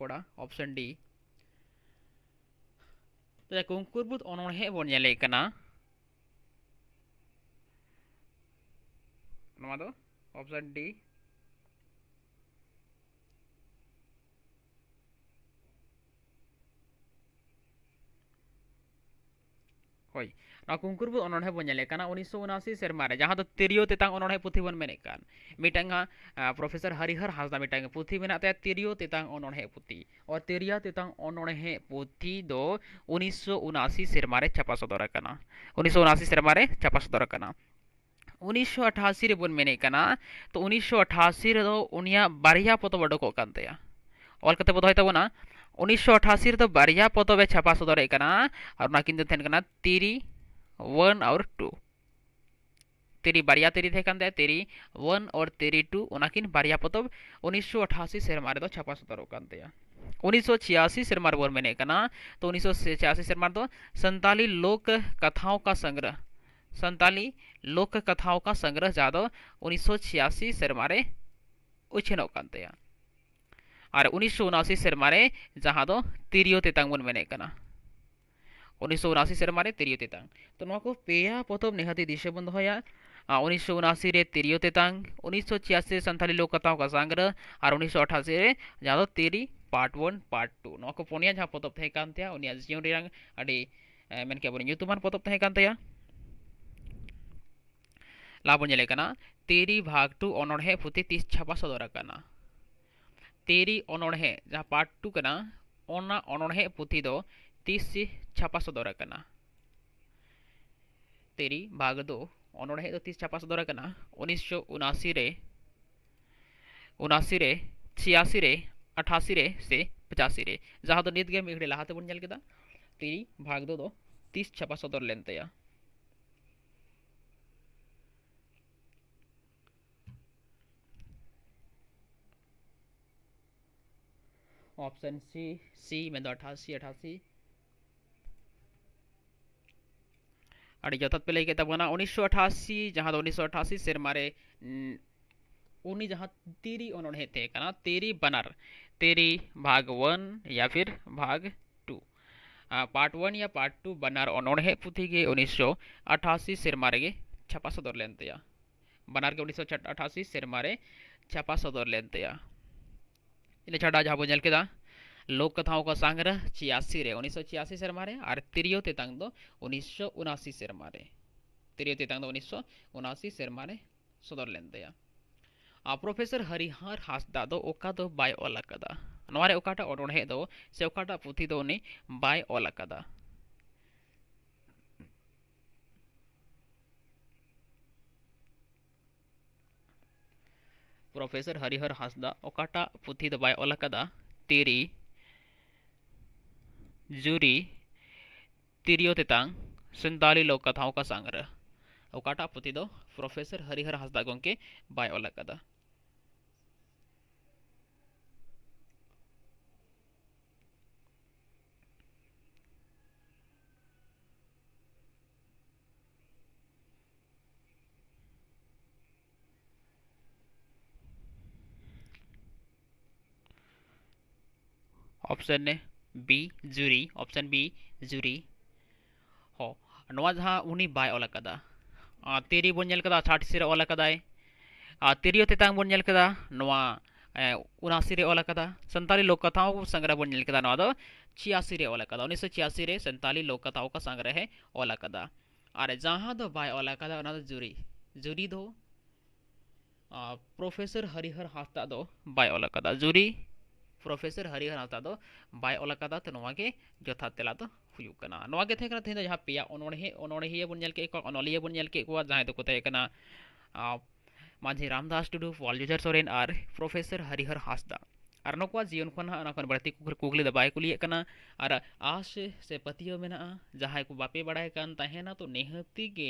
option D कुंकुरबुद ऑप्शन डी हई ᱱᱚᱣᱟ ᱠᱩᱝᱠᱩᱨᱵᱩ ᱚᱱᱚᱬᱦᱮ ᱵᱚᱱ ᱧᱮᱞᱮ ᱠᱟᱱᱟ ᱩᱱᱤᱥᱥᱚ ᱩᱱᱟᱥᱤ ᱥᱮᱨᱢᱟ ᱨᱮ ᱡᱟᱦᱟᱸ ᱫᱚ ᱛᱤᱨᱭᱳ ᱛᱮᱛᱟᱝ ᱚᱱᱚᱬᱦᱮ ᱯᱩᱛᱷᱤ ᱵᱚᱱ ᱢᱮᱱᱮᱫ ᱠᱟᱱ ᱢᱤᱫᱴᱟᱝ ᱯᱨᱚᱯᱷᱮᱥᱚᱨ ᱦᱟᱨᱤᱦᱟᱨ ᱦᱟᱸᱥᱫᱟ ᱢᱤᱫᱴᱟᱝ ᱯᱩᱛᱷᱤ ᱢᱮᱱᱟᱜ ᱛᱟᱭᱟ ᱛᱤᱨᱭᱳ ᱛᱮᱛᱟᱝ ᱚᱱᱚᱬᱦᱮ ᱯᱩᱛᱷᱤ ᱚᱨ ᱛᱤᱨᱭᱟ ᱛᱮᱛᱟᱝ অনᱬᱦᱮ ᱯᱩᱛᱷᱤ ᱫᱚ ᱩᱱᱤᱥᱥᱚ ᱩᱱᱟᱥᱤ ᱥᱮᱨᱢᱟ ᱨᱮ ᱪᱷᱟᱯᱟ ᱥᱚᱫᱚᱨ ᱟᱠᱟᱱᱟ ᱩᱱᱤᱥᱥᱚ ᱩᱱᱟᱥᱤ ᱥᱮᱨᱢᱟ रे छापा सदर उन्नीसशो अठासी रे बन मेने तो उन्नीसशो अठासी रे उनिया बारिया पतब अडोक ऑल कते बदय तबना उन्नीसशो अठासी रे बारिया पतबे छापा सदर और किन तेन तिरी वन और टू तेरी ᱵᱟᱨᱭᱟ ᱛᱮᱨᱤ ᱛᱟᱦᱮᱸ ᱠᱟᱱ ᱛᱟᱭᱟ ᱛᱮᱨᱤ ᱚᱣᱟᱱ ᱚᱨ ᱛᱮᱨᱤ ᱴᱩ ᱚᱱᱟᱠᱤᱱ ᱵᱟᱨᱭᱟ ᱯᱚᱛᱚᱵ ᱩᱱᱤᱥᱥᱚ ᱟᱴᱷᱟᱥᱤ ᱥᱮᱨᱢᱟ ᱨᱮᱫᱚ ᱪᱷᱟᱯᱟ ᱥᱚᱫᱚᱨᱚᱜ ᱠᱟᱱ ᱛᱟᱭᱟ उन्नीसो छियासी से मार बोर मैंने कहा तो उन्नीस सौ छियासी से मार संताली लोक कथाओं का संग्रह संताली लोक कथाओं का संग्रह जादव उन्नीस सौ छियासी से मारे उछनौ कानते और उन्नीस सौ उनासी से जहाँ दो तिरियो तेतांगन मैंने कहा উনিশশো উনআশি সেরমারে তেরীয় তেতাং তো নকো পেয়া প্রথম নেহাতি দিশে বন্ধ হয়া उनासी रे तेरियो तेतांग उन्नीस सौ छियासी संथाली लोककथाओं का संग्रह और उन्नीस सौ अठासी रे जादो पार्ट वन पार्ट टू नौ को पुनिया जहाँ पतब तहे कानते जीवन रियांग अड़ी पतब तहे लाभ तेरी भाग टू अनड़हे फुते तीस छापा सदर करना तेरी अनड़हे जहाँ पार्ट टू करना अनड़हे पुथी तीस से छापा सदर तेरी भाग दो अनड़े तो तीस छापा सदर उनासी रे छियासी रे अठासी रे से पचासी रे जहाँ नित गए लहाते बन जलता तेरी भाग दो, दो तीस छापा सदर लेनते ऑप्शन सी सी में तो अठासी अठासी और यथत पेले के तबना उन्नीस सौ अठासी जहाँ तो उन्नीस सौ अठासी से मारे उन्हीं जहाँ तेरी उन्होंने थे कहना तेरी बनर तेरी भाग वन या फिर भाग टू पार्ट वन या पार्ट टू बनर उन्होंने पुथी के उन्नीस सौ अठासी से मारे गे छपा सदर लेन बनर के उन्नीस सौ अठासी से मारे छपा सदर लेन तया इन छाड़ा जहाँ बोल के लोक कथाओं का संग्रह छियासी रे उन्नीस सौ छियासी से हमारे और तिरियो तेतांग दो उन्नीस सौ उनासी से हमारे तिरियो तेतांग दो उन्नीस सौ उनासी से हमारे सदर लेन आ प्रोफेसर हरिहर हासदा दो ओका दो बाय ऑल कदा नवारे ओकाटा ओडोढ़े दो से ओकाटा पुथी दो उन्हें बाय ऑल कदा प्रोफेसर हरिहर हासदा ओकाटा पुथी दो बाय ऑल कदा तेरी जूरी तिरियो तितांग संताली लोक कथाओं का संग्रह अवकाटा पुथी दो प्रोफेसर हरिहर हंसदागों के बायोला कदा ऑप्शन ने बी जुरी ऑप्शन बी जुरी ᱦᱚ जहाँ ᱡᱟᱦᱟᱸ तेरी ᱵᱟᱭ ᱚᱞ ᱟᱠᱟᱫᱟ ᱛᱮᱨᱤ ᱵᱚᱱ ᱧᱮᱞ ᱠᱟᱫᱟ ᱥᱟᱴ उनासी रे ओलकदा संताली लोक संग्रह बन निकदा छियासी रे उन्नीस सौ छियासी रे संताली लोक का संग्रह है और जहाँ दो बाय जुरी उना दो प्रोफेसर हरिहर हास्ता दो बाय ओलकदा प्रोफेसर हरिहर हंसा बैलका जथा तेला तो तेहन जहाँ पे अनोड़े अनोड़े बनलिए बनलिए माझी रामदास टुडू वालजुजर सोरेन और प्रोफेसर हरिहर हंसदा और नुक जीवन बड़ती कुगली और आस से पतिया मेना जहाँ को बापे बड़ा तो नेहती के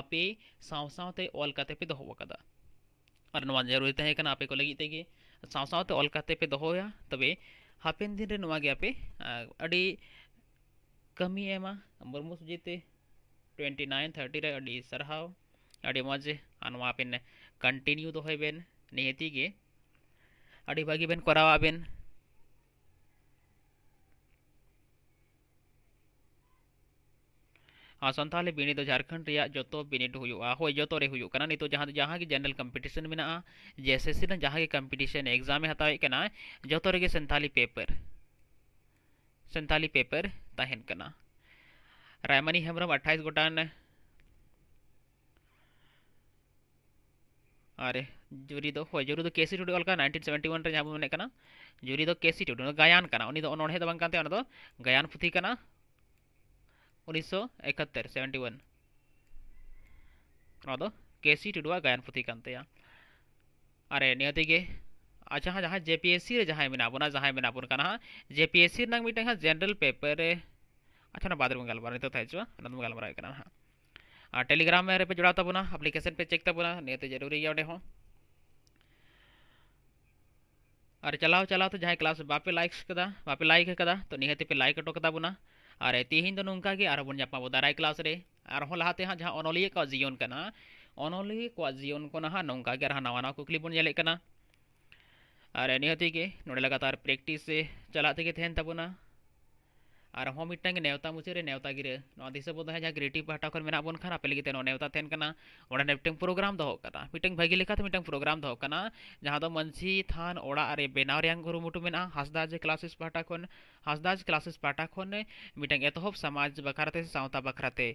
आपे साथ साथ ऑल का दोबा और जरूरी तहकना आपे को लगी तेगी ᱥᱟᱶ ᱥᱟᱶᱛᱮ ᱚᱞ ᱠᱟᱛᱮ ᱯᱮ ᱫᱚᱦᱚᱭᱟ ᱛᱚᱵᱮ ᱦᱟᱯᱮᱱ ᱫᱤᱱ ᱨᱮ ᱱᱚᱣᱟ ᱜᱮ ᱟᱯᱮ ᱟᱹᱰᱤ ᱠᱟᱹᱢᱤ ᱮᱢᱟ ᱢᱩᱨᱢᱩ ᱥᱩᱡᱤᱛᱮ ट्वेंटी नाइन थर्टी रही सारहाव अड़ी मज आनवा बेन कंटिन्यू दोहबेन नियति गे अड़ी भागी बेन करावा बेन हाँ, संथाली बीनी तो झारखंड जो तो बीनीड तो जो जहाँ नित general competition J S S C competition exam हत्या जो सन्थाली पेपर सन्थाली पेपर तहन रामानी हेम्रम अठाईस गोटान अरे जुरी दो जुरी दो केसी टुडू अलका 1971 रे जाबो मने कना जुरी दो केसी टुडू गायन कना उनी गायन पुथी कना उन्नीस सौ इकहत्तर सेवेंटी वन केसी टुडवा गायन पुथी अरे अच्छा जहाँ जहाँ जेपीएससी जहाँ मेना जहाँ मेना जेपीएससी मिट्टी हाँ जेनरल पेपर अच्छा बाद गलमारे हाँ टेलीग्राम में पे जोड़ा तबना एप्लीकेशन पे चेक तबना नियत जरूरी है अरे चलाओ चलाओ तो जहाँ क्लास बापे लाइक बापे लाइक तो नियत पे लाइक अटोकता ᱟᱨ ᱛᱮᱦᱮᱧ ᱫᱚ ᱱᱚᱝᱠᱟ ᱜᱮ ᱟᱨᱦᱚᱸ ᱵᱚᱱ ᱧᱟᱯᱟᱢᱟ ᱫᱟᱨᱟᱭ ᱠᱞᱟᱥ ᱨᱮ ᱟᱨᱦᱚᱸ ᱞᱟᱦᱟᱛᱮ ᱦᱟᱸᱜ ᱡᱟᱦᱟᱸ ᱚᱱᱚᱞᱤᱭᱟᱹ ᱠᱚᱣᱟᱜ ᱡᱤᱭᱚᱱ ᱠᱟᱱᱟ ᱚᱱᱚᱞᱤᱭᱟᱹ ᱠᱚᱣᱟᱜ जीवन को ना नौका गे नवा नवा कुकली बन और निहती के नोड़े लगातार प्रेक्टिस चलाते तहन तबना ᱟᱨ ᱦᱚᱸ ᱢᱤᱫᱴᱟᱝ ᱱᱮᱣᱛᱟ ᱢᱩᱪᱟᱹᱫ ᱨᱮ ᱱᱮᱣᱛᱟ ᱜᱤᱨᱟᱹ ᱱᱚᱣᱟ ᱫᱤᱥᱟᱹ ᱵᱚ ᱫᱚᱦᱚᱭᱟ ᱡᱟᱦᱟᱸ ᱠᱨᱤᱭᱮᱴᱤᱵᱽ ᱯᱟᱦᱴᱟ ᱠᱷᱚᱱ ᱢᱮᱱᱟᱜ ᱵᱚᱱ ᱠᱷᱟᱱ ᱟᱯᱮ ᱞᱟᱹᱜᱤᱫ ᱱᱚᱣᱟ ᱱᱮᱣᱛᱟ ᱛᱟᱦᱮᱱ ᱠᱟᱱᱟ ᱚᱸᱰᱮ ᱢᱤᱫᱴᱟᱝ ᱯᱨᱳᱜᱨᱟᱢ ᱫᱚᱦᱚ ᱠᱟᱫᱟ ᱢᱤᱫᱴᱟᱝ ᱵᱷᱟᱹᱜᱤ ᱞᱮᱠᱟᱛᱮ ᱢᱤᱫᱴᱟᱝ ᱯᱨᱳᱜᱨᱟᱢ ᱫᱚᱦᱚ ᱠᱟᱱᱟ ᱡᱟᱦᱟᱸ ᱫᱚ ᱢᱟᱹᱡᱷᱤ ᱛᱷᱟᱱ ᱚᱲᱟᱜ ᱨᱮ ᱵᱮᱱᱟᱣ ᱨᱮᱭᱟᱜ ᱠᱩᱨᱩᱢᱩᱴᱩ ᱢᱮᱱᱟᱜᱼᱟ ᱦᱟᱸᱥᱫᱟᱡ ᱠᱞᱟᱥᱮᱥ ᱯᱟᱦᱴᱟ ᱠᱷᱚᱱ ᱦᱟᱸᱥᱫᱟᱡ ᱠᱞᱟᱥᱮᱥ ᱯᱟᱦᱴᱟ ᱠᱷᱚᱱ ᱢᱤᱫᱴᱟᱝ ᱮᱛᱚᱦᱚᱵ ᱥᱚᱢᱟᱡᱽ ᱵᱟᱠᱷᱨᱟᱛᱮ ᱥᱮ ᱥᱟᱶᱛᱟ ᱵᱟᱠᱷᱨᱟᱛᱮ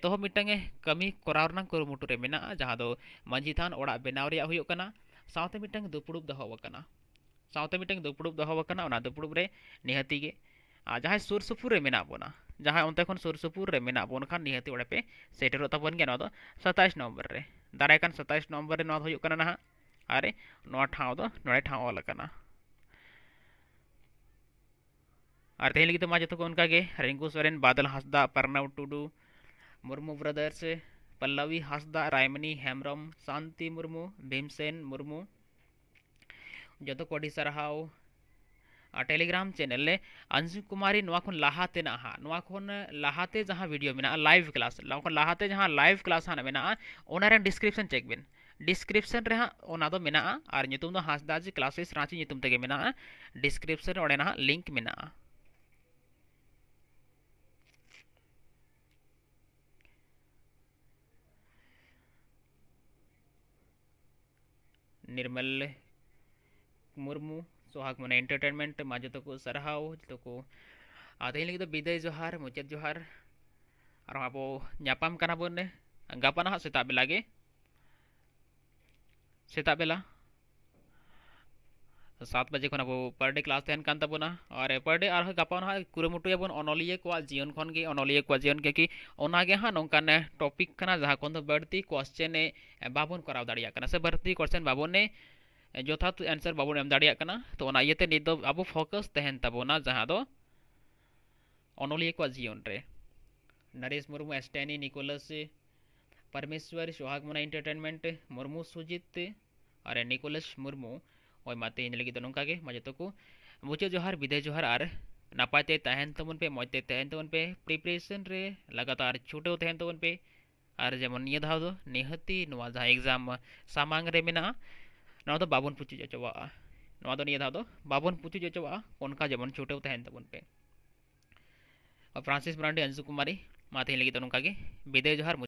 ᱮᱛᱚᱦᱚᱵ ᱢᱤᱫᱴᱟᱝ ᱠᱟᱹᱢᱤ ᱠᱚᱨᱟᱣ ᱨᱮᱱᱟᱜ ᱠᱩᱨᱩᱢᱩᱴᱩ ᱨᱮ ᱢᱮᱱᱟᱜᱼᱟ ᱡᱟᱦᱟᱸ ᱫᱚ ᱢᱟᱹᱡᱷᱤ ᱛᱷᱟᱱ ᱚᱲᱟᱜ ᱵᱮᱱᱟᱣ ᱨᱮᱭᱟᱜ ᱦᱩᱭᱩᱜ ᱠᱟᱱᱟ ᱥᱟᱶᱛᱮ ᱢᱤᱫᱴᱟᱝ ᱫᱩᱯᱲᱩᱵ ᱫᱚᱦᱚ ᱟᱠᱟᱱᱟ ᱥᱟᱶᱛᱮ ᱢᱤᱫᱴᱟᱝ ᱫᱩᱯᱲᱩᱵ ᱫᱚᱦᱚ ᱟᱠᱟᱱᱟ ᱚᱱᱟ ᱫᱩᱯᱲᱩᱵ ᱨᱮ ᱱᱤᱦᱟᱹᱛᱤ ᱜᱮ जहाँ सुरसुपुर मेना बोना जहाँ उनते सुरसुपुर मेना बोन खान निहती उड़े पे सेटर तबन गए सत्ाईस नवम्बर में दाय सत्ाईस नवम्बर में हजार ना और तो ठावे ठाव अल और तेहन लगे माँ जो उनका रिंकू सोरेन बादल हंसद प्रणव टुडू मुर्मू ब्रदर्स पल्लवी हंसद रायमणी हेम्रम शांति मुरमू भीमसेन मुर्मू जो को सारा टेलीग्राम चैनल ने अंजुम कुमारी लहाते ना लहाते जहाँ वीडियो मे लाइव क्लास लहाते जहाँ लाइव क्लास मेरे डिस्क्रिप्शन चेक बिन डिस्क्रिप्शन डिस्क्रिपन और हासदा जी क्लासेस रांची तक डिस्क्रिप्शन और ना लिंक मे निर्मल मुर्मू सो हाँ मैं एंटरटेनमेंट माँ जो को सारहा जो तो को तेज तो बिदाई जोहार मुचाद जोहार नापाम कर बन गपा ना सेता बेला सेता बेला सात बजे खन पर डे क्लास तहन और पर डे और गपा ना कुरुटा बनलिए जीवन खन अनलिए जीवन के कि हाँ नौकान टॉपिक जहाँ कोश्चे तो बाबन कराव दाड़ा से बाड़ती कोश्चन बाबन जथात एनसार ᱵᱟᱵᱚᱱ ᱮᱢ ᱫᱟᱲᱮᱭᱟᱜ ᱠᱟᱱᱟ ᱛᱚ ᱚᱱᱟ ᱤᱭᱟᱹᱛᱮ ᱱᱤᱛ ᱫᱚ ᱟᱵᱚ को जीवन रे नरेश मुरमु एस्टेनी निकोलस परमेश्वर सुहाग मुना एंटरटेनमेंट मुर्मू सुजित और निकोलस मुरमु माते इन लगी नौका के मजे तो को मुझे जोहार विदे जोहार और नापाते तहन तबन पे मजते तहन तबन पे प्रिपरेशन रे लगातार छुटे तहन तबन पे और जेमन निये धाव निहती एग्जाम सामांग रे मेना ना बाबन पुछी अचोवा बाबन पुछी अचोवा कोनका जेबन छुटेबन पे फ्रांसिस ब्रांडी अंजु कुमारी तेल लगे नौका बिदे जोहार